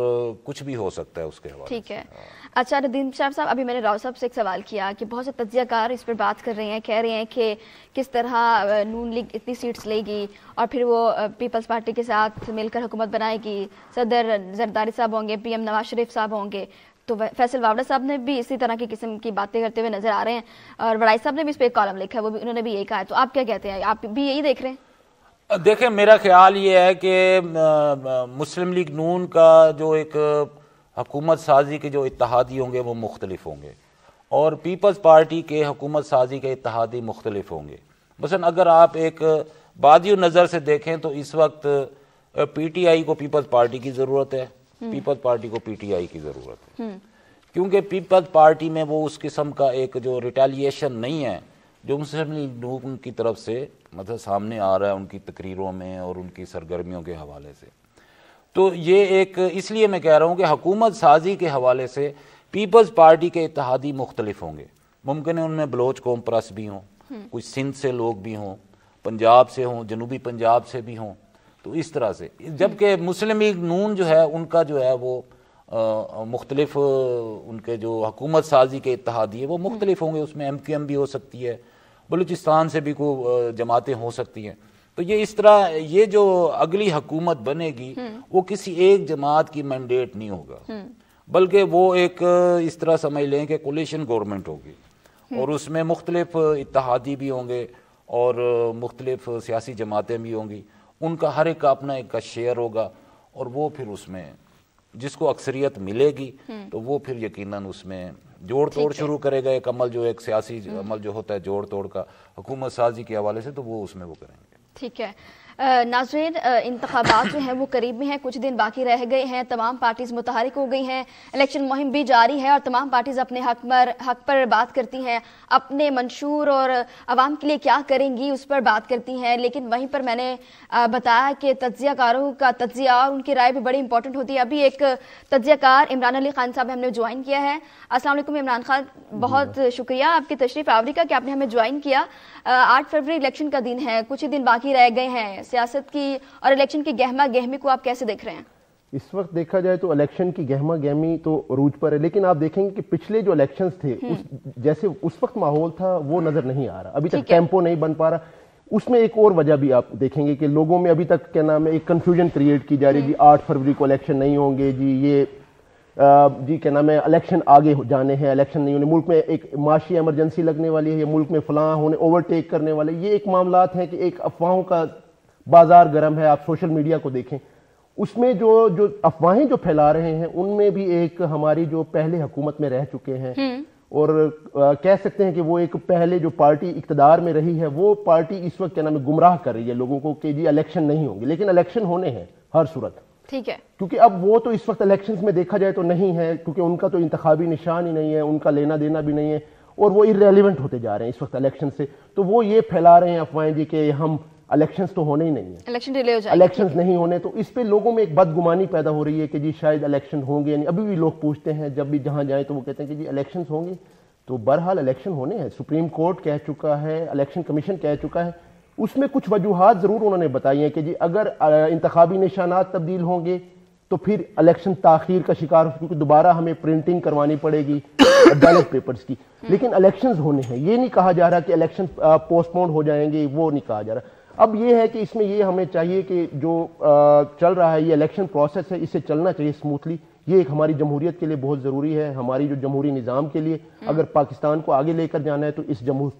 कुछ भी हो सकता है उसके हवाले ठीक
है हाँ। अच्छा नदीम शाह साहब अभी मैंने राव साहब से एक सवाल किया कि बहुत से तजियाकार इस पर बात कर रहे हैं कह रहे हैं कि किस तरह नून लीग इतनी सीट्स लेगी और फिर वो पीपल्स पार्टी के साथ मिलकर हुकूमत बनाएगी सदर जरदारी साहब होंगे पी एम नवाज शरीफ साहब होंगे तो फैसल वावड़ा साहब ने भी इसी तरह की किस्म की बातें करते हुए नजर आ रहे हैं और वड़ाई साहब ने भी इस पर एक कॉलम लिखा है वो भी उन्होंने भी यही कहा है तो आप क्या कहते हैं आप भी यही देख रहे
हैं देखें मेरा ख्याल ये है कि मुस्लिम लीग नून का जो एक हकूमत साजी के जो इतिहादी होंगे वो मुख्तलिफ होंगे और पीपल्स पार्टी के हकूमत साजी के इतिहादी मुख्तलिफ होंगे मसलन अगर आप एक बादी नज़र से देखें तो इस वक्त पी टी आई को पीपल्स पार्टी की ज़रूरत है हम्म। पीपल्स पार्टी को पी टी आई की ज़रूरत है हम्म। क्योंकि पीपल्स पार्टी में वो उस किस्म का एक जो रिटेलिएशन नहीं है जो मुस्लिम लीग की तरफ से मतलब सामने आ रहा है उनकी तकरीरों में और उनकी सरगर्मियों के हवाले से तो ये एक इसलिए मैं कह रहा हूँ कि हकूमत साजी के हवाले से पीपल्स पार्टी के इतिहादी मुख्तलिफ होंगे मुमकिन है उनमें बलोच कौम प्रस भी हों हम्म। कुछ सिंध से लोग भी हों पंजाब से हों जनूबी पंजाब से भी हों तो इस तरह से जबकि हम्म। मुस्लिम लीग नून जो है उनका जो है वो मुख्तलिफ उनके जो हकूमत साजी के इतिहादी है वो हम्म। मुख्तलिफ होंगे उसमें एम क्यू एम भी हो सकती है बलूचिस्तान से भी को जमातें हो सकती हैं तो ये इस तरह ये जो अगली हकूमत बनेगी हम्म। वो किसी एक जमात की मैंडेट नहीं होगा हम्म। बल्कि वो एक इस तरह समझ लें कि कोलिशन गवर्नमेंट होगी हम्म। और उसमें मुख्तलिफ इतिहादी भी होंगे और मुख्तलिफ सियासी जमातें भी होंगी उनका हर एक का अपना एक का शेयर होगा और वो फिर उसमें जिसको अक्सरियत मिलेगी तो वो फिर यकीनन उसमें जोड़ तोड़ शुरू करेगा एक अमल जो एक सियासी अमल जो होता है जोड़ तोड़ का हुकूमत साजी के हवाले से तो वो उसमें वो करेंगे
ठीक है नाजरीन इंतबात जो हैं वो करीब में हैं कुछ दिन बाकी रह गए हैं तमाम पार्टीज़ मुतहरक हो गई हैं इलेक्शन मुहिम भी जारी है और तमाम पार्टीज़ अपने हक पर हक पर बात करती हैं अपने मंशूर और आवाम के लिए क्या करेंगी उस पर बात करती हैं लेकिन वहीं पर मैंने बताया कि तजिया कारों का तजिया और उनकी राय भी बड़ी इंपॉर्टेंट होती है अभी एक तजियाकार इमरान अली खान साहब हमने ज्वाइन किया है असलम इमरान खान बहुत शुक्रिया आपकी तशरीफ आवरी का कि आपने हमें ज्वाइन किया आठ फरवरी इलेक्शन का दिन है कुछ ही दिन बाकी रह गए हैं सियासत की और इलेक्शन की गहमा गहमी को आप कैसे देख रहे हैं
इस वक्त देखा जाए तो इलेक्शन की गहमा गहमी तो रूज पर है लेकिन आप देखेंगे कि पिछले जो इलेक्शन थे हम्म। उस जैसे उस वक्त माहौल था वो नजर नहीं आ रहा अभी तक टेम्पो नहीं बन पा रहा उसमें एक और वजह भी आप देखेंगे कि लोगों में अभी तक क्या नाम है एक कंफ्यूजन क्रिएट की जा रही है जी हम्म। आठ फरवरी को इलेक्शन नहीं होंगे जी ये आ, जी क्या नाम है इलेक्शन आगे जाने हैं इलेक्शन नहीं होने मुल्क में एक माशी एमरजेंसी लगने वाली है या मुल्क में फलां होने ओवरटेक करने वाले ये एक मामला है कि एक अफवाहों का बाजार गर्म है आप सोशल मीडिया को देखें उसमें जो जो अफवाहें जो फैला रहे हैं उनमें भी एक हमारी जो पहले हुकूमत में रह चुके हैं हम्म। और आ, कह सकते हैं कि वो एक पहले जो पार्टी इकतदार में रही है वो पार्टी इस वक्त क्या नाम है गुमराह कर रही है लोगों को कि जी इलेक्शन नहीं होंगे लेकिन इलेक्शन होने हैं हर सूरत ठीक है क्योंकि अब वो तो इस वक्त इलेक्शन में देखा जाए तो नहीं है क्योंकि उनका तो इंतबी निशान ही नहीं है उनका लेना देना भी नहीं है और वो इरेलीवेंट होते जा रहे हैं इस वक्त इलेक्शन से तो वो ये फैला रहे हैं अफवाहें जी के हम इलेक्शन तो होने ही नहीं है
इलेक्शन डिले हो जाए इलेक्शन
नहीं होने तो इस पे लोगों में एक बदगुमानी पैदा हो रही है कि जी शायद इलेक्शन होंगे यानी अभी भी लोग पूछते हैं जब भी जहाँ जाए तो वो कहते हैं कि जी इलेक्शन होंगे तो बहरहाल इलेक्शन होने हैं सुप्रीम कोर्ट कह चुका है इलेक्शन कमीशन कह चुका है उसमें कुछ वजूहत ज़रूर उन्होंने बताई हैं कि जी अगर इंतबी निशानात तब्दील होंगे तो फिर इलेक्शन ताखिर का शिकार क्योंकि दोबारा हमें प्रिंटिंग करवानी पड़ेगी बैलेट पेपर्स की हम्म। लेकिन इलेक्शंस होने हैं ये नहीं कहा जा रहा कि इलेक्शन पोस्टपोन हो जाएंगे वो नहीं कहा जा रहा अब ये है कि इसमें ये हमें चाहिए कि जो चल रहा है ये इलेक्शन प्रोसेस है इससे चलना चाहिए स्मूथली ये एक हमारी जमहूरियत के लिए बहुत ज़रूरी है हमारी जो जमहूरी निज़ाम के लिए हम्म। अगर पाकिस्तान को आगे लेकर जाना है तो इस जमहूर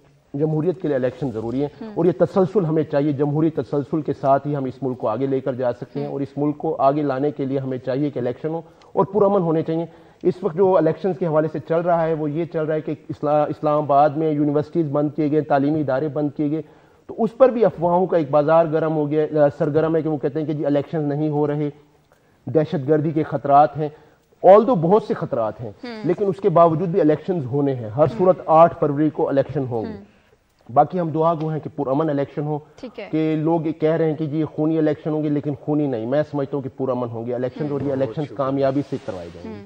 जमहूरियत के लिए इलेक्शन ज़रूरी है हम्म। और ये तसलसल हमें चाहिए जमहूरी तसलसल के साथ ही हम इस मुल्क को आगे लेकर जा सकते हैं हम्म। और इस मुल्क को आगे लाने के लिए हमें चाहिए कि इलेक्शन हो और पुरमन होने चाहिए इस वक्त जो इलेक्शन के हवाले से चल रहा है वो ये चल रहा है कि इस्ला इस्लामाबाद में यूनिवर्सिटीज़ बंद किए गए तालीमी इदारे बंद किए गए तो उस पर भी अफवाहों का एक बाज़ार गर्म हो गया सरगर्म है कि वो कहते हैं कि जी इलेक्शन नहीं हो रहे दहशत गर्दी के खतरात हैं ऑल दो बहुत से खतरात हैं हम्म। लेकिन उसके बावजूद भी इलेक्शन होने हैं हर हम्म। सूरत आठ फरवरी को इलेक्शन होंगे हम्म। बाकी हम दुआ गो हैं कि पुरअमन इलेक्शन हो कि लोग कह रहे हैं कि जी खूनी इलेक्शन होंगे लेकिन खूनी नहीं मैं समझता हूँ कि पुरअमन होंगे इलेक्शन और ये इलेक्शन कामयाबी से करवाए जाएंगे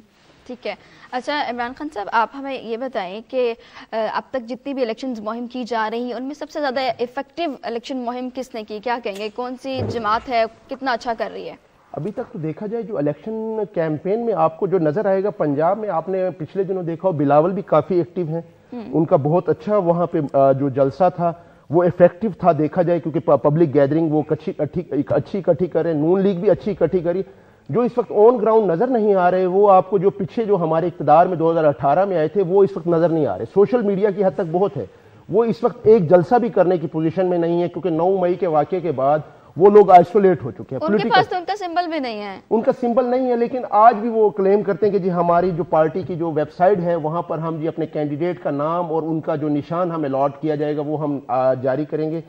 ठीक है अच्छा इमरान खान साहब आप हमें ये बताएं कि अब तक जितनी भी इलेक्शन मुहिम की जा रही हैं उनमें सबसे ज़्यादा इफेक्टिव इलेक्शन मुहिम किसने की क्या कहेंगे कौन सी जमात है कितना अच्छा कर रही है
अभी तक तो देखा जाए जो इलेक्शन कैंपेन में आपको जो नज़र आएगा पंजाब में आपने पिछले दिनों देखा हो बिलावल भी काफ़ी एक्टिव हैं हम्म। उनका बहुत अच्छा वहाँ पे जो जलसा था वो इफेक्टिव था देखा जाए क्योंकि पब्लिक गैदरिंग वो अच्छी अच्छी इकट्ठी करें नून लीग भी अच्छी इकट्ठी करी जो इस वक्त ऑन ग्राउंड नज़र नहीं आ रहे वो आपको जो पीछे जो हमारे इकतदार में 2018 में आए थे वो इस वक्त नज़र नहीं आ रहे सोशल मीडिया की हद तक बहुत है वो इस वक्त एक जलसा भी करने की पोजीशन में नहीं है क्योंकि 9 मई के वाक्य के बाद वो लोग आइसोलेट हो चुके हैं उनके पास
तो उनका सिंबल भी नहीं है
उनका सिंबल नहीं है लेकिन आज भी वो क्लेम करते हैं कि जी हमारी जो पार्टी की जो वेबसाइट है वहां पर हम जी अपने कैंडिडेट का नाम और उनका जो निशान हमें अलॉट किया जाएगा वो हम जारी करेंगे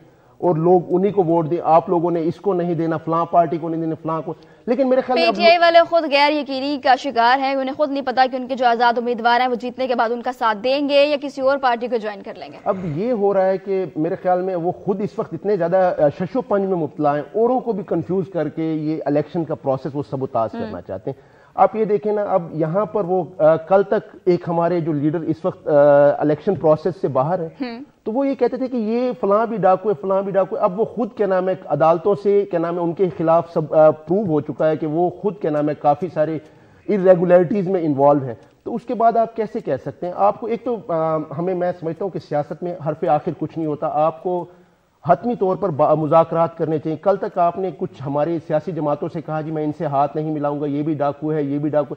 और लोग उन्हीं को वोट दें आप लोगों ने इसको नहीं देना फलां पार्टी को नहीं देना फलां को लेकिन मेरे ख्याल पीटीआई
वाले खुद गैर यकीनी का शिकार हैं उन्हें खुद नहीं पता कि उनके जो आज़ाद उम्मीदवार हैं वो जीतने के बाद उनका साथ देंगे या किसी और पार्टी को ज्वाइन कर लेंगे
अब ये हो रहा है कि मेरे ख्याल में वो खुद इस वक्त इतने ज़्यादा शशोपंज में मुबला है औरों को भी कंफ्यूज करके ये इलेक्शन का प्रोसेस वो सबोताज हम्म। करना चाहते हैं आप ये देखें ना अब यहाँ पर वो आ, कल तक एक हमारे जो लीडर इस वक्त इलेक्शन प्रोसेस से बाहर है हम्म। तो वो ये कहते थे कि ये फलां भी डाकू है फलां भी डाकू है अब वो खुद क्या नाम है अदालतों से क्या नाम है उनके खिलाफ सब आ, प्रूव हो चुका है कि वो खुद क्या नाम है काफ़ी सारे इरेगुलरिटीज़ में इन्वॉल्व है तो उसके बाद आप कैसे कह सकते हैं आपको एक तो आ, हमें मैं समझता हूँ कि सियासत में फे आखिर कुछ नहीं होता आपको हतमी तौर पर मुजाकर करने चाहिए कल तक आपने कुछ हमारे सियासी जमातों से कहा जी मैं इनसे हाथ नहीं मिलाऊंगा ये भी डाकू है ये भी डाकू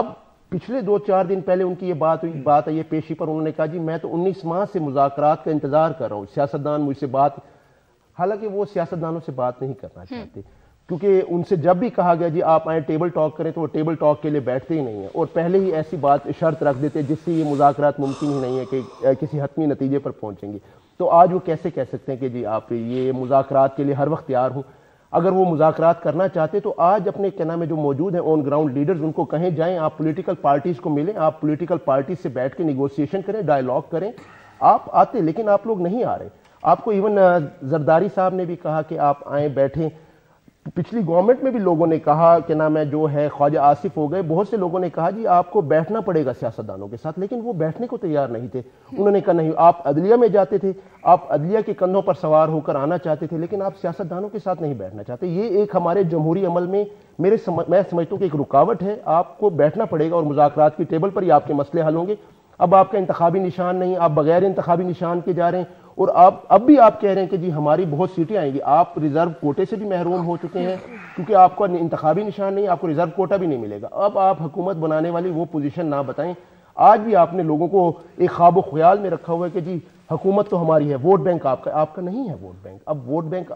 अब पिछले दो चार दिन पहले उनकी ये बात हुई बात है ये पेशी पर उन्होंने कहा जी मैं तो उन्नीस माह से मुजाकर का इंतजार कर रहा हूँ सियासतदान मुझसे बात हालांकि वो सियासतदानों से बात नहीं करना हम्म। चाहते क्योंकि उनसे जब भी कहा गया जी आप आए टेबल टॉक करें तो वो टेबल टॉक के लिए बैठते ही नहीं है और पहले ही ऐसी बात शर्त रख देते हैं जिससे ये मुजात मुमकिन ही नहीं है कि किसी हतमी नतीजे पर पहुँचेंगे तो आज वो कैसे कह सकते हैं कि जी आप ये मुजात के लिए हर वक्त तैयार हूँ अगर वो मुजात करना चाहते तो आज अपने क्या नाम है जो मौजूद है ऑन ग्राउंड लीडर्स उनको कहें जाएं आप पॉलिटिकल पार्टीज़ को मिलें आप पॉलिटिकल पार्टीज से बैठ के निगोसिएशन करें डायलॉग करें आप आते लेकिन आप लोग नहीं आ रहे आपको इवन जरदारी साहब ने भी कहा कि आप आएँ बैठें पिछली गवर्नमेंट में भी लोगों ने कहा कि नाम है जो है ख्वाजा आसिफ हो गए बहुत से लोगों ने कहा जी आपको बैठना पड़ेगा सियासतदानों के साथ लेकिन वो बैठने को तैयार नहीं थे उन्होंने कहा नहीं आप अदलिया में जाते थे आप अदलिया के कंधों पर सवार होकर आना चाहते थे लेकिन आप सियासतदानों के साथ नहीं बैठना चाहते ये एक हमारे जमहूरी अमल में मेरे समझ मैं समझता हूँ कि एक रुकावट है आपको बैठना पड़ेगा और मुजाकर की टेबल पर ही आपके मसले हल होंगे अब आपका इंतबी निशान नहीं आप बगैर इंतबी निशान के जा रहे हैं और आप अब भी आप कह रहे हैं कि जी हमारी बहुत सीटें आएंगी आप रिजर्व कोटे से भी महरूम हो चुके हैं क्योंकि आपको इंतबी निशान नहीं आपको रिजर्व कोटा भी नहीं मिलेगा अब आप हुकूमत बनाने वाली वो पोजिशन ना बताएं आज भी आपने लोगों को एक ख्वाब ख्याल में रखा हुआ है कि जी हुकूमत तो हमारी है वोट बैंक आपका आपका नहीं है वोट बैंक अब वोट बैंक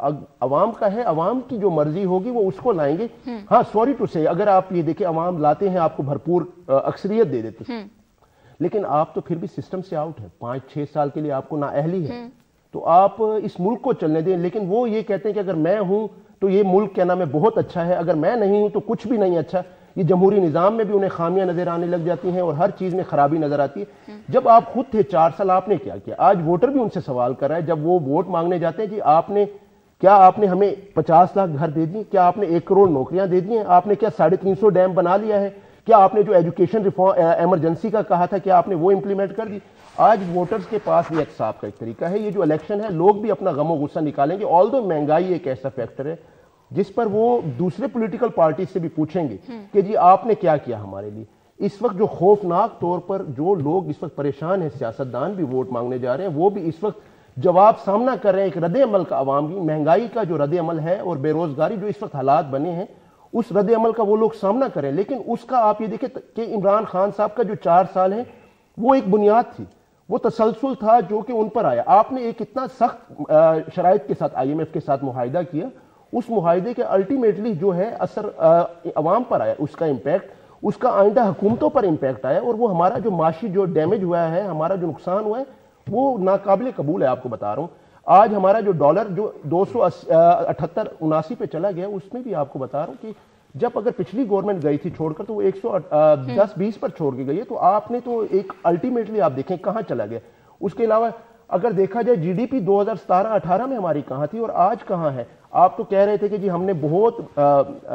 अवाम का है अवाम की जो मर्जी होगी वो उसको लाएंगे हम्म। हाँ सॉरी टू से अगर आप ये देखें अवाम लाते हैं आपको भरपूर अक्सरियत दे देते हम्म। लेकिन आप तो फिर भी सिस्टम से आउट है पांच छह साल के लिए आपको ना अहली है हम्म। तो आप इस मुल्क को चलने दें लेकिन वो ये कहते हैं कि अगर मैं हूं तो ये मुल्क क्या नाम है बहुत अच्छा है अगर मैं नहीं हूं तो कुछ भी नहीं अच्छा ये जमहूरी निज़ाम में भी उन्हें खामियां नज़र आने लग जाती हैं और हर चीज़ में खराबी नज़र आती है हम्म। जब आप खुद थे चार साल आपने क्या किया आज वोटर भी उनसे सवाल कर रहा है जब वो वोट मांगने जाते हैं कि आपने क्या आपने हमें पचास लाख घर दे दिए क्या आपने एक करोड़ नौकरियां दे दी हैं आपने क्या साढ़े तीन सौ डैम बना लिया है क्या आपने जो एजुकेशन रिफॉर्म एमरजेंसी का कहा था क्या आपने वो इम्प्लीमेंट कर दी आज वोटर्स के पास भी एक्साफ का एक तरीका है ये जो इलेक्शन है लोग भी अपना गमो गुस्सा निकालेंगे ऑल दो महंगाई एक ऐसा फैक्टर है जिस पर वो दूसरे पोलिटिकल पार्टी से भी पूछेंगे हम्म। कि जी आपने क्या किया हमारे लिए इस वक्त जो खौफनाक तौर पर जो लोग इस वक्त परेशान हैं सियासतदान भी वोट मांगने जा रहे हैं वो भी इस वक्त जवाब सामना कर रहे हैं एक रद्द अमल का आवाम महंगाई का जो रद्द अमल है और बेरोजगारी जो इस वक्त हालात बने हैं उस रद्द अमल का वो लोग सामना करें लेकिन उसका आप ये देखें कि इमरान खान साहब का जो चार साल है वो एक बुनियाद थी वो तसलसल था जो कि उन पर आया आपने एक इतना सख्त शराइ के साथ आई एम एफ के साथ माहिदा किया उस माहे के अल्टीमेटली जो है असर आवाम पर आया उसका इम्पैक्ट उसका आइंदा हुकूमतों पर इम्पैक्ट आया और वो हमारा जो माशी जो डैमेज हुआ है हमारा जो नुकसान हुआ है वो नाकबिल कबूल है आपको बता रहा हूँ आज हमारा जो डॉलर जो दो सौ अठहत्तर उनासी पे चला गया उसमें भी आपको बता रहा हूँ कि जब अगर पिछली गवर्नमेंट गई थी छोड़कर तो वो एक सौ हम्म। दस बीस पर छोड़ के गई है तो आपने तो एक अल्टीमेटली आप देखें कहाँ चला गया उसके अलावा अगर देखा जाए जीडीपी 2017-18 में हमारी कहाँ थी और आज कहाँ है आप तो कह रहे थे कि जी हमने बहुत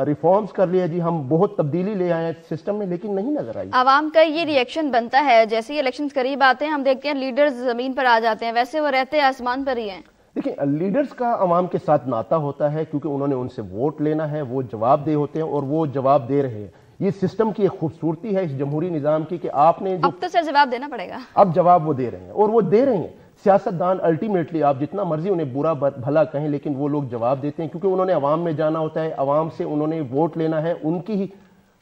रिफॉर्म्स कर लिए जी हम बहुत तब्दीली ले आए सिस्टम में लेकिन नहीं नजर आई
आवाम का ये रिएक्शन बनता है जैसे ही इलेक्शन करीब आते हैं हम देखते हैं लीडर्स जमीन पर आ जाते हैं वैसे वो रहते हैं आसमान पर ही हैं
देखिए लीडर्स का आवाम के साथ नाता होता है क्योंकि उन्होंने उनसे वोट लेना है वो जवाब दे होते हैं और वो जवाब दे रहे हैं ये सिस्टम की एक खूबसूरती है इस जमहूरी निज़ाम की कि आपने जो अब
तो सर जवाब देना पड़ेगा
अब जवाब वो दे रहे हैं और वो दे रहे हैं सियासतदान अल्टीमेटली आप जितना मर्जी उन्हें बुरा भला कहें लेकिन वो लोग जवाब देते हैं क्योंकि उन्होंने अवाम में जाना होता है अवाम से उन्होंने वोट लेना है उनकी ही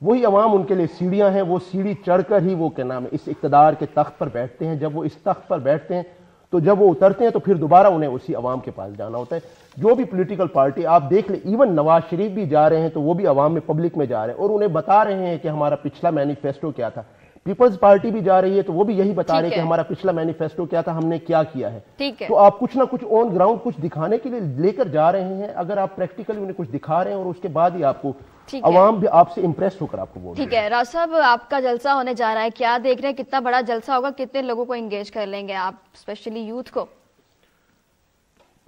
वही अवाम उनके लिए सीढ़ियाँ हैं वो सीढ़ी चढ़कर ही वो क्या नाम है इस इकतदार के तख्त पर बैठते हैं जब वो इस तख्त पर बैठते हैं तो जब वो उतरते हैं तो फिर दोबारा उन्हें उसी अवाम के पास जाना होता है जो भी पोलिटिकल पार्टी आप देख लें इवन नवाज शरीफ भी जा रहे हैं तो वो भी अवाम में पब्लिक में जा रहे हैं और उन्हें बता रहे हैं कि हमारा पिछला मैनिफेस्टो क्या था पीपल्स पार्टी भी जा रही है तो वो भी यही बता रहे हैं कि हमारा पिछला मैनिफेस्टो क्या था हमने क्या किया है ठीक है तो आप कुछ ना कुछ ऑन ग्राउंड कुछ दिखाने के लिए लेकर जा रहे हैं अगर आप प्रैक्टिकली उन्हें कुछ दिखा रहे हैं और उसके बाद ही आपको आवाम भी आपसे इम्प्रेस होकर आपको बोल ठीक
है राज साहब आपका जलसा होने जा रहा है क्या देख रहे हैं कितना बड़ा जलसा होगा कितने लोगों को एंगेज कर लेंगे आप स्पेशली यूथ को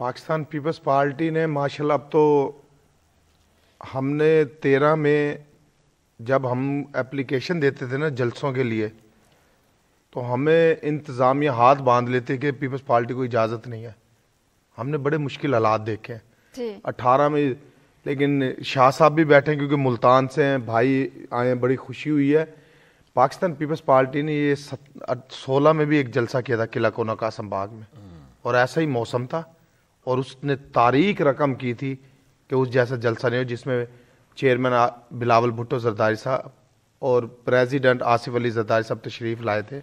पाकिस्तान पीपल्स पार्टी ने माशाल्लाह अब तो हमने तेरह में जब हम एप्लीकेशन देते थे ना जलसों के लिए तो हमें इंतज़ामिया हाथ बांध लेते कि पीपल्स पार्टी को इजाज़त नहीं है हमने बड़े मुश्किल हालात देखे
हैं
अट्ठारह में लेकिन शाह साहब भी बैठे हैं क्योंकि मुल्तान से हैं भाई आए बड़ी खुशी हुई है पाकिस्तान पीपल्स पार्टी ने ये सोलह में भी एक जलसा किया था किला कोना कासम बाग में और ऐसा ही मौसम था और उसने तारीख रकम की थी कि उस जैसा जलसा नहीं हो जिसमें चेयरमैन बिलावल भुट्टो जरदारी साहब और प्रेसिडेंट आसिफ अली जरदारी साहब तशरीफ़ लाए थे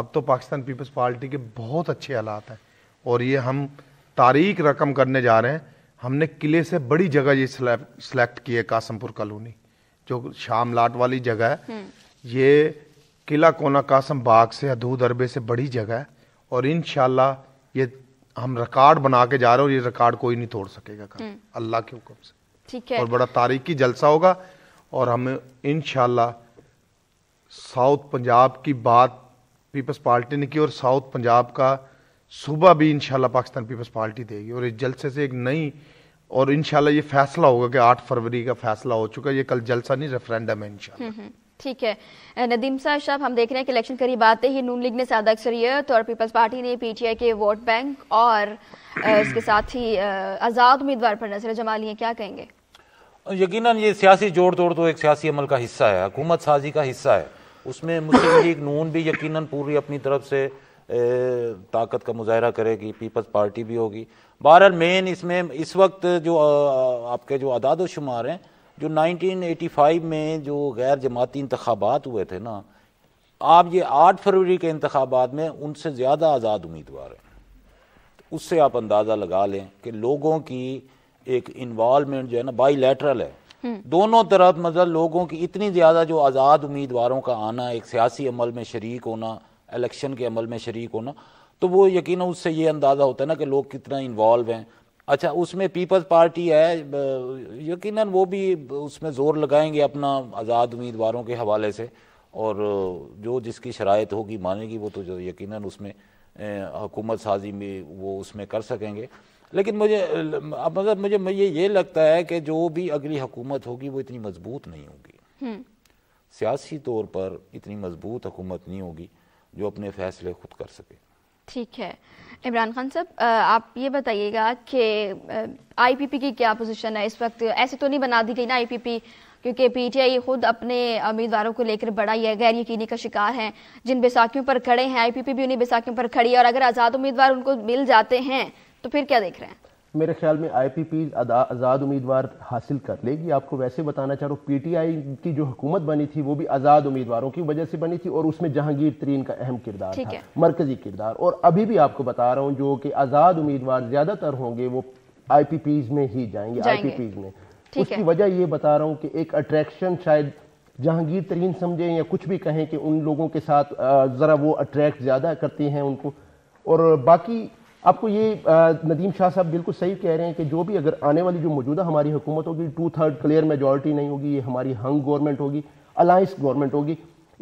अब तो पाकिस्तान पीपल्स पार्टी के बहुत अच्छे हालात हैं और ये हम तारीख रकम करने जा रहे हैं हमने किले से बड़ी जगह ये सिलेक्ट की है कासमपुर कॉलोनी जो शाम लाट वाली जगह है हम्म। ये किला कोना कासम बाग से अधू अरबे से बड़ी जगह है और इन ये हम रिकॉर्ड बना के जा रहे हैं और ये रिकॉर्ड कोई नहीं तोड़ सकेगा हम्म। अल्लाह के हुक्म से ठीक है और बड़ा तारीखी जलसा होगा और हम इन साउथ पंजाब की बात पीपल्स पार्टी ने की और साउथ पंजाब का सुबह भी इन पाकिस्तान पीपल्स पार्टी देगी और इस जलसे से एक नई और इन ये फैसला होगा कि 8 फरवरी का फैसला हो चुका है ये कल जलसा नहीं रेफरेंडम है इनशाला
हम्म, हम्म, ठीक है नदीम साहब हम देख रहे हैं कि इलेक्शन करीब आते ही नून लीग ने सादा अक्सरियत तो और पीपल्स पार्टी ने पीटीआई के वोट बैंक और इसके साथ ही आज़ाद उम्मीदवार पर नजर जमा लिए क्या कहेंगे
यकीनन ये सियासी जोड़ तोड़ तो एक सियासी अमल का हिस्सा है हुकूमत साजी का हिस्सा है उसमें मुस्लिम लीग नून भी यकीनन पूरी अपनी तरफ से ए, ताकत का मुजाहरा करेगी पीपल्स पार्टी भी होगी बहरहाल मेन इसमें इस वक्त जो आ, आपके जो अदाद शुमार हैं जो 1985 में जो गैर जमाती इंतबात हुए थे ना आप ये आठ फरवरी के इंतबात में उनसे ज़्यादा आज़ाद उम्मीदवार हैं उससे आप अंदाज़ा लगा लें कि लोगों की एक इन्वॉलमेंट जो है ना बाई लेटरल है दोनों तरफ मतलब लोगों की इतनी ज़्यादा जो आज़ाद उम्मीदवारों का आना एक सियासी अमल में शरीक होना इलेक्शन के अमल में शरीक होना तो वो यकीन उससे ये अंदाज़ा होता है ना कि लोग कितना इन्वॉल्व हैं अच्छा उसमें पीपल्स पार्टी है यकीन वो भी उसमें ज़ोर लगाएंगे अपना आज़ाद उम्मीदवारों के हवाले से और जो जिसकी शराय होगी मानेगी वो तो यकीन उसमें हुकूमत साजी में वो उसमें कर सकेंगे लेकिन मुझे मतलब मुझे मुझे ये लगता है कि जो भी अगली हुकूमत होगी वो इतनी मजबूत नहीं होगी हम्म। सियासी तौर पर इतनी मजबूत हुकूमत नहीं होगी जो अपने फैसले खुद कर सके
ठीक है इमरान खान साहब आप ये बताइएगा कि आईपीपी की क्या पोजीशन है इस वक्त ऐसे तो नहीं बना दी गई ना आईपीपी क्योंकि पीटीआई खुद अपने उम्मीदवारों को लेकर बड़ा ही गैर यकीनी का शिकार है जिन बैसाखियों पर खड़े हैं आईपीपी भी उन्हीं बैसाखियों पर खड़ी है और अगर आज़ाद उम्मीदवार उनको मिल जाते हैं तो फिर क्या देख रहे हैं
मेरे ख्याल में आईपीपी आज़ाद उम्मीदवार हासिल कर लेगी आपको वैसे बताना चाह रहा हूँ पीटीआई की जो हुकूमत बनी थी वो भी आज़ाद उम्मीदवारों की वजह से बनी थी और उसमें जहांगीर तरीन का अहम किरदार था मरकजी किरदार और अभी भी आपको बता रहा हूँ जो कि आज़ाद उम्मीदवार ज़्यादातर होंगे वो आईपीपीज में ही जाएंगे, पी आईपीपीज में उसकी वजह ये बता रहा हूँ कि एक अट्रैक्शन शायद जहांगीर तरीन समझे या कुछ भी कहें कि उन लोगों के साथ ज़रा वो अट्रैक्ट ज़्यादा करती हैं उनको और बाकी आपको ये नदीम शाह साहब बिल्कुल सही कह रहे हैं कि जो भी अगर आने वाली जो मौजूदा हमारी हुकूमत होगी टू थर्ड क्लियर मेजोरिटी नहीं होगी ये हमारी हंग गवर्नमेंट होगी अलायंस गवर्नमेंट होगी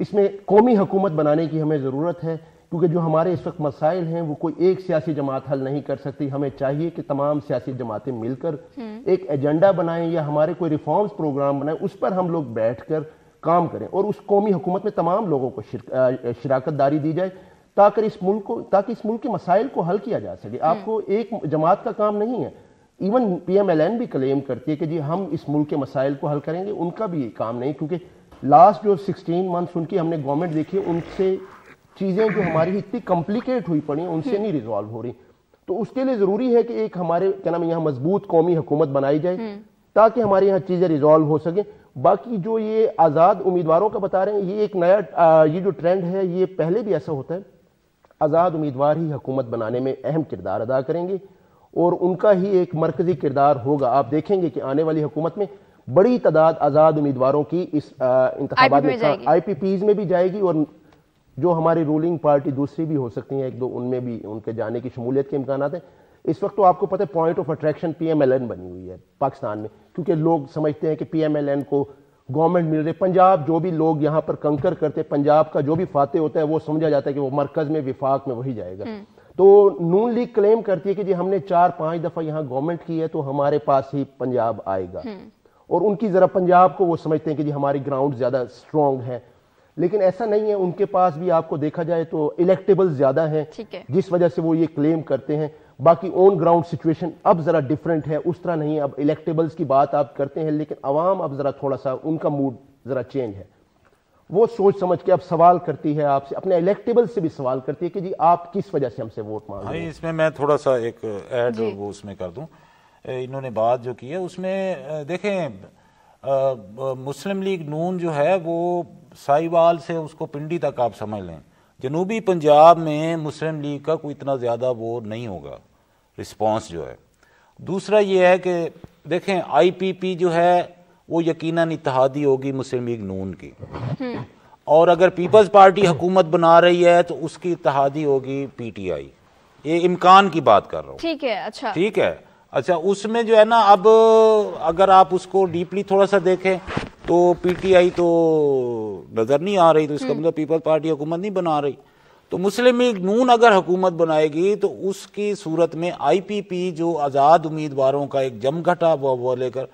इसमें कौमी हुकूमत बनाने की हमें ज़रूरत है क्योंकि जो हमारे इस वक्त मसाइल हैं वो कोई एक सियासी जमात हल नहीं कर सकती हमें चाहिए कि तमाम सियासी जमातें मिलकर हम्म। एक एजेंडा बनाएं या हमारे कोई रिफॉर्म्स प्रोग्राम बनाएं उस पर हम लोग बैठ कर काम करें और उस कौमी हुकूमत में तमाम लोगों को शराकत दारी दी जाए ताकि इस मुल्क को ताकि इस मुल्क के मसाइल को हल किया जा सके हम्म। आपको एक जमात का काम नहीं है इवन पीएमएलएन भी क्लेम करती है कि जी हम इस मुल्क के मसाइल को हल करेंगे उनका भी काम नहीं क्योंकि लास्ट जो 16 मंथ्स उनकी हमने गवर्नमेंट देखी उनसे चीज़ें जो हमारी इतनी कम्प्लिकेट हुई पड़ी हैं उनसे हम्म। नहीं रिजॉल्व हो रही तो उसके लिए ज़रूरी है कि एक हमारे क्या नाम यहाँ मजबूत कौमी हुकूमत बनाई जाए हम्म। ताकि हमारे यहाँ चीज़ें रिजॉल्व हो सकें बाकी जो ये आज़ाद उम्मीदवारों का बता रहे हैं ये एक नया ये जो ट्रेंड है ये पहले भी ऐसा होता है आज़ाद उम्मीदवार ही हुकूमत बनाने में अहम किरदार अदा करेंगे और उनका ही एक मरकज़ी किरदार होगा आप देखेंगे कि आने वाली हुकूमत में बड़ी तादाद आज़ाद उम्मीदवारों की इस इंतबात में आई पी पीज में भी जाएगी और जो हमारी रूलिंग पार्टी दूसरी भी हो सकती है एक दो उनमें भी उनके जाने की शमूलियत के इम्कान हैं इस वक्त तो आपको पता है पॉइंट ऑफ अट्रैक्शन एन बनी हुई है पाकिस्तान में क्योंकि लोग समझते हैं कि एन को गवर्नमेंट मिल रही पंजाब जो भी लोग यहाँ पर कंकर करते पंजाब का जो भी फाते होता है वो समझा जाता है कि वो मरकज में विफाक में वही जाएगा हम्म। तो नून लीग क्लेम करती है कि जी हमने चार पांच दफा यहाँ गवर्नमेंट की है तो हमारे पास ही पंजाब आएगा हम्म। और उनकी जरा पंजाब को वो समझते हैं कि जी हमारी ग्राउंड ज्यादा स्ट्रांग है लेकिन ऐसा नहीं है उनके पास भी आपको देखा जाए तो इलेक्टेबल ज्यादा है जिस वजह से वो ये क्लेम करते हैं बाकी ऑन ग्राउंड सिचुएशन अब ज़रा डिफरेंट है उस तरह नहीं है अब इलेक्टेबल्स की बात आप करते हैं लेकिन आवाम अब ज़रा थोड़ा सा उनका मूड ज़रा चेंज है वो सोच समझ के अब सवाल करती है आपसे अपने इलेक्टेबल से भी सवाल करती है कि जी आप किस वजह से हमसे वोट मांग रहे हैं
इसमें मैं थोड़ा सा एक ऐड वो उसमें कर दूं इन्होंने बात जो की है उसमें देखें मुस्लिम लीग नून जो है वो साहिवाल से उसको पिंडी तक आप समझ लें जनूबी पंजाब में मुस्लिम लीग का कोई इतना ज़्यादा वो नहीं होगा रिस्पॉन्स जो है दूसरा ये है कि देखें आईपीपी जो है वो यकीनन इतिहादी होगी मुस्लिम लीग नून की हम्म। और अगर पीपल्स पार्टी हुकूमत बना रही है तो उसकी इतिहादी होगी पीटीआई ये इम्कान की बात कर रहा हूँ
ठीक है अच्छा
ठीक है अच्छा उसमें जो है ना अब अगर आप उसको डीपली थोड़ा सा देखें तो पीटीआई तो नज़र नहीं आ रही तो इसका हम्म। मतलब पीपल्स पार्टी हुकूमत नहीं बना रही तो मुस्लिम लीग नून अगर हुकूमत बनाएगी तो उसकी सूरत में आई पी पी जो आज़ाद उम्मीदवारों का एक जमघटा वो लेकर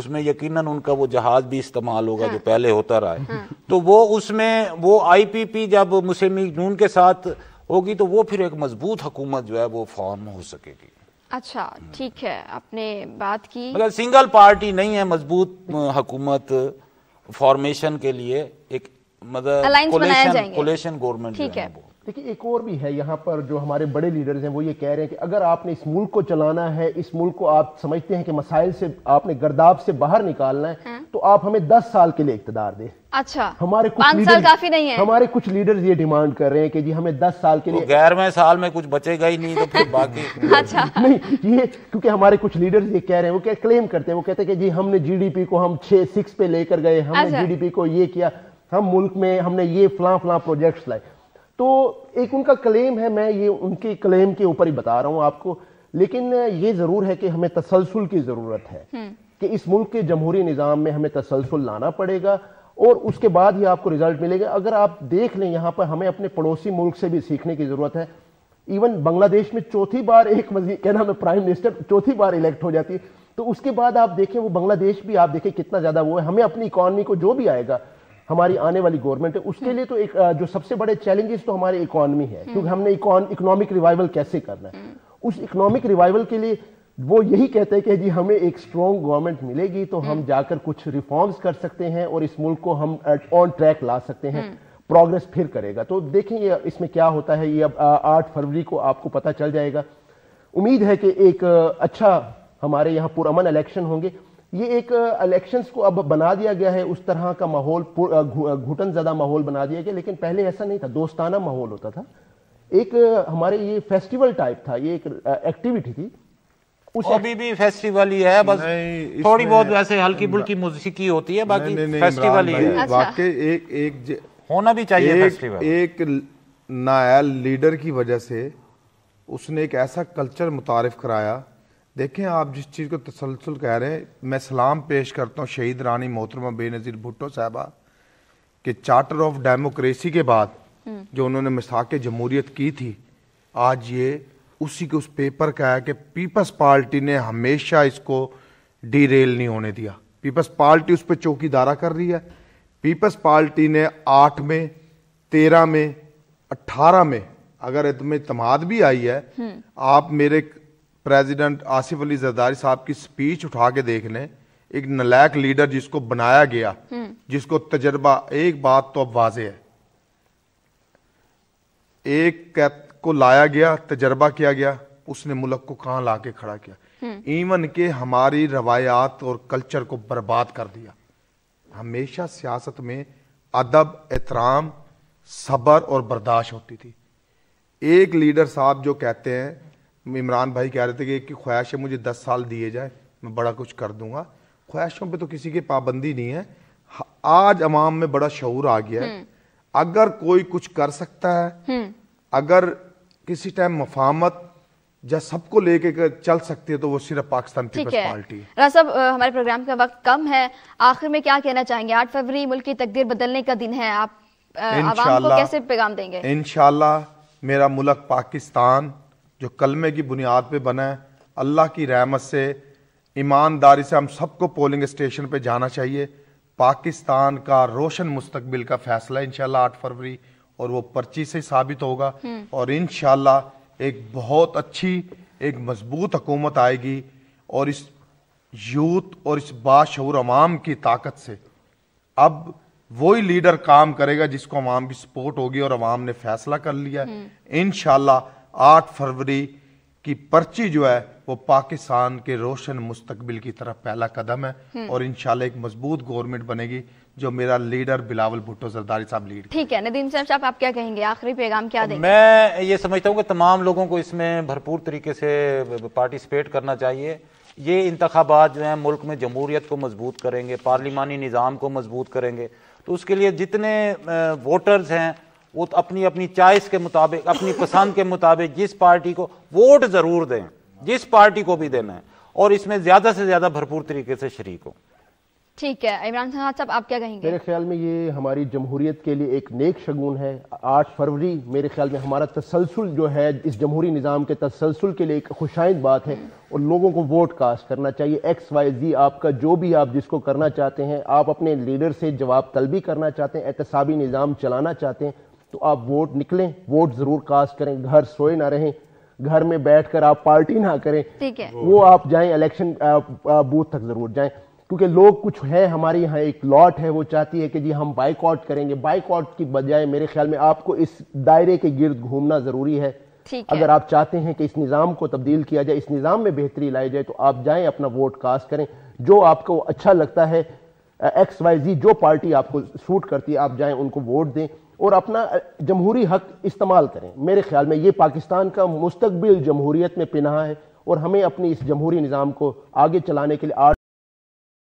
उसमें यकीनन उनका वो जहाज भी इस्तेमाल होगा जो हाँ। पहले होता रहा है हाँ। तो वो उसमें वो आई पी पी जब मुस्लिम लीग नून के साथ होगी तो वो फिर एक मजबूत हुकूमत जो है वो फॉर्म हो सकेगी
अच्छा हम्म। ठीक है आपने बात की मतलब सिंगल
पार्टी नहीं है मजबूत हुकूमत फॉर्मेशन के लिए एक मतलब कोलेशन गवर्नमेंट ठीक है देखिए एक और भी है
यहाँ पर जो हमारे बड़े लीडर्स हैं वो ये कह रहे हैं कि अगर आपने इस मुल्क को चलाना है इस मुल्क को आप समझते हैं कि मसाइल से आपने गर्दाब से बाहर निकालना है, है? हाँ। तो आप हमें दस साल के लिए इकतदार दें
अच्छा हमारे कुछ लीडर साल काफी नहीं है हमारे
कुछ लीडर्स ये डिमांड कर रहे हैं कि जी हमें दस साल के तो लिए गैर
ग्यारहवें साल में कुछ बचेगा ही नहीं तो फिर
बाकी अच्छा
नहीं ये क्योंकि हमारे कुछ लीडर्स ये कह रहे हैं वो क्या क्लेम करते हैं वो कहते हैं कि जी हमने जीडीपी को हम छह सिक्स पे लेकर गए हमने जीडीपी अच्छा। को ये किया हम मुल्क में हमने ये फलां फला प्रोजेक्ट्स लाए तो एक उनका क्लेम है मैं ये उनके क्लेम के ऊपर ही बता रहा हूँ आपको लेकिन ये ज़रूर है कि हमें तसलसल की ज़रूरत है हम्म। कि इस मुल्क के जमहूरी निज़ाम में हमें तसलसल लाना पड़ेगा और उसके बाद ही आपको रिजल्ट मिलेगा अगर आप देख लें यहाँ पर हमें अपने पड़ोसी मुल्क से भी सीखने की ज़रूरत है इवन बांग्लादेश में चौथी बार एक मजीद क्या नाम है प्राइम मिनिस्टर चौथी बार इलेक्ट हो जाती है तो उसके बाद आप देखें वो बांग्लादेश भी आप देखें कितना ज़्यादा वो है हमें अपनी इकॉनमी को जो भी आएगा हमारी आने वाली गवर्नमेंट है उसके लिए तो एक जो सबसे बड़े चैलेंजेस तो हमारे इकोनॉमी है क्योंकि हमने इकोनॉमिक रिवाइवल कैसे करना है उस इकोनॉमिक रिवाइवल के लिए वो यही कहते हैं कि जी हमें एक स्ट्रॉन्ग गवर्नमेंट मिलेगी तो हम हम्म। जाकर कुछ रिफॉर्म्स कर सकते हैं और इस मुल्क को हम ऑन ट्रैक ला सकते हैं प्रोग्रेस हम्म। फिर करेगा तो देखें ये इसमें क्या होता है ये अब आठ फरवरी को आपको पता चल जाएगा उम्मीद है कि एक अच्छा हमारे यहाँ पुरमन इलेक्शन होंगे ये एक इलेक्शंस को अब बना दिया गया है उस तरह का माहौल घुटन ज़्यादा माहौल बना दिया गया लेकिन पहले ऐसा नहीं था दोस्ताना माहौल होता था एक हमारे ये फेस्टिवल टाइप था ये एक एक्टिविटी थी
उस अभी भी फेस्टिवल ही है बस थोड़ी बहुत वैसे हल्की बुल्की म्यूजिकी होती है बाकी फेस्टिवल ही है अच्छा।
वाकई
एक एक होना भी चाहिए एक, फेस्टिवल एक नायल लीडर की वजह से उसने एक ऐसा कल्चर मुतारिफ कराया देखें आप जिस चीज़ को तसलसल कह रहे हैं मैं सलाम पेश करता हूँ शहीद रानी मोहतरमा बेनज़ीर भुट्टो साहबा के चार्टर ऑफ डेमोक्रेसी के बाद हम्म। जो उन्होंने मिसाक जमहूरियत की थी आज ये उसी के उस पेपर का है कि पीपल्स पार्टी ने हमेशा इसको डीरेल नहीं होने दिया पीपल्स पार्टी उस पर चौकीदारा कर रही है पीपल्स पार्टी ने आठ में तेरह में अट्ठारह में अगर इतम तमाद भी आई है हम्म। आप मेरे प्रेसिडेंट आसिफ अली जरदारी साहब की स्पीच उठा के देख लें एक नलायक लीडर जिसको बनाया गया हम्म। जिसको तजर्बा एक बात तो अब वाज है एक को लाया गया तजर्बा किया गया उसने मुल्क को कहां ला के खड़ा किया इवन हम्म। के हमारी रवायात और कल्चर को बर्बाद कर दिया हमेशा सियासत में अदब एहतराम सबर और बर्दाश्त होती थी एक लीडर साहब जो कहते हैं इमरान भाई कह रहे थे कि एक की ख्वाहिश है मुझे दस साल दिए जाए मैं बड़ा कुछ कर दूंगा ख्वाहिशों पे तो किसी की पाबंदी नहीं है आज अवाम में बड़ा शूर आ गया है हम्म। अगर कोई कुछ कर सकता है हम्म। अगर किसी टाइम मफामत जब सबको लेके चल सकती है तो वो सिर्फ पाकिस्तान पीपल्स पार्टी
राज साहब हमारे प्रोग्राम का वक्त कम है आखिर में क्या कहना चाहेंगे आठ फरवरी मुल्क की तकदीर बदलने का दिन है आप आवाम को कैसे पैगाम देंगे
इनशाला मेरा मुल्क पाकिस्तान जो कलमे की बुनियाद पे बना है अल्लाह की रहमत से ईमानदारी से हम सबको पोलिंग स्टेशन पे जाना चाहिए पाकिस्तान का रोशन मुस्तबिल का फैसला इन आठ फरवरी और वो पर्ची से साबित होगा हम्म। और इन एक बहुत अच्छी एक मजबूत हकूमत आएगी और इस यूथ और इस बाशूर अवाम की ताकत से अब वही लीडर काम करेगा जिसको अवाम की सपोर्ट होगी और अवाम ने फैसला कर लिया हम्म। इन आठ फरवरी की पर्ची जो है वो पाकिस्तान के रोशन मुस्तकबिल की तरफ पहला कदम है हम्म। और इन एक मजबूत गवर्नमेंट बनेगी जो मेरा लीडर
बिलावल भुट्टो जरदारी साहब लीड
ठीक है नदीम साहब साहब आप क्या कहेंगे आखिरी पैगाम क्या देंगे
मैं ये समझता हूँ कि तमाम लोगों को इसमें भरपूर तरीके से पार्टिसिपेट करना चाहिए ये इंतबात जो हैं मुल्क में जमहूरीत को मजबूत करेंगे पार्लिमानी निज़ाम को मजबूत करेंगे तो उसके लिए जितने वोटर्स हैं वो तो अपनी अपनी चॉइस के मुताबिक अपनी पसंद के मुताबिक जिस पार्टी को वोट ज़रूर दें जिस पार्टी को भी देना है और इसमें ज़्यादा से ज़्यादा भरपूर तरीके से शरीक हो
ठीक है इमरान खान साहब आप क्या कहेंगे मेरे
ख्याल में
ये हमारी जमहूरीत के लिए एक नेक शगुन है आठ फरवरी मेरे ख्याल में हमारा तसलसल जो है इस जमहूरी निज़ाम के तसलसल के लिए एक खुशाइंद बात है और लोगों को वोट कास्ट करना चाहिए एक्स वाई जी आपका जो भी आप जिसको करना चाहते हैं आप अपने लीडर से जवाब तलबी करना चाहते हैं एहतसाबी निज़ाम चलाना चाहते हैं तो आप वोट निकलें वोट जरूर कास्ट करें घर सोए ना रहें घर में बैठकर आप पार्टी ना करें ठीक है वो आप जाएं इलेक्शन बूथ तक जरूर जाएं क्योंकि लोग कुछ है हमारे यहाँ एक लॉट है वो चाहती है कि जी हम बाइकआउट करेंगे बाइकआउट की बजाय मेरे ख्याल में आपको इस दायरे के गिर्द घूमना जरूरी है अगर आप चाहते हैं कि इस निज़ाम को तब्दील किया जाए इस निज़ाम में बेहतरी लाई जाए तो आप जाएं अपना वोट कास्ट करें जो आपको अच्छा लगता है एक्स वाई जी जो पार्टी आपको सूट करती है आप जाएं उनको वोट दें और अपना जमहूरी हक इस्तेमाल करें मेरे ख्याल में ये पाकिस्तान का मुस्तबिल जमहूरीत में पिना है और हमें अपनी इस जमहूरी निज़ाम को आगे चलाने के लिए आठ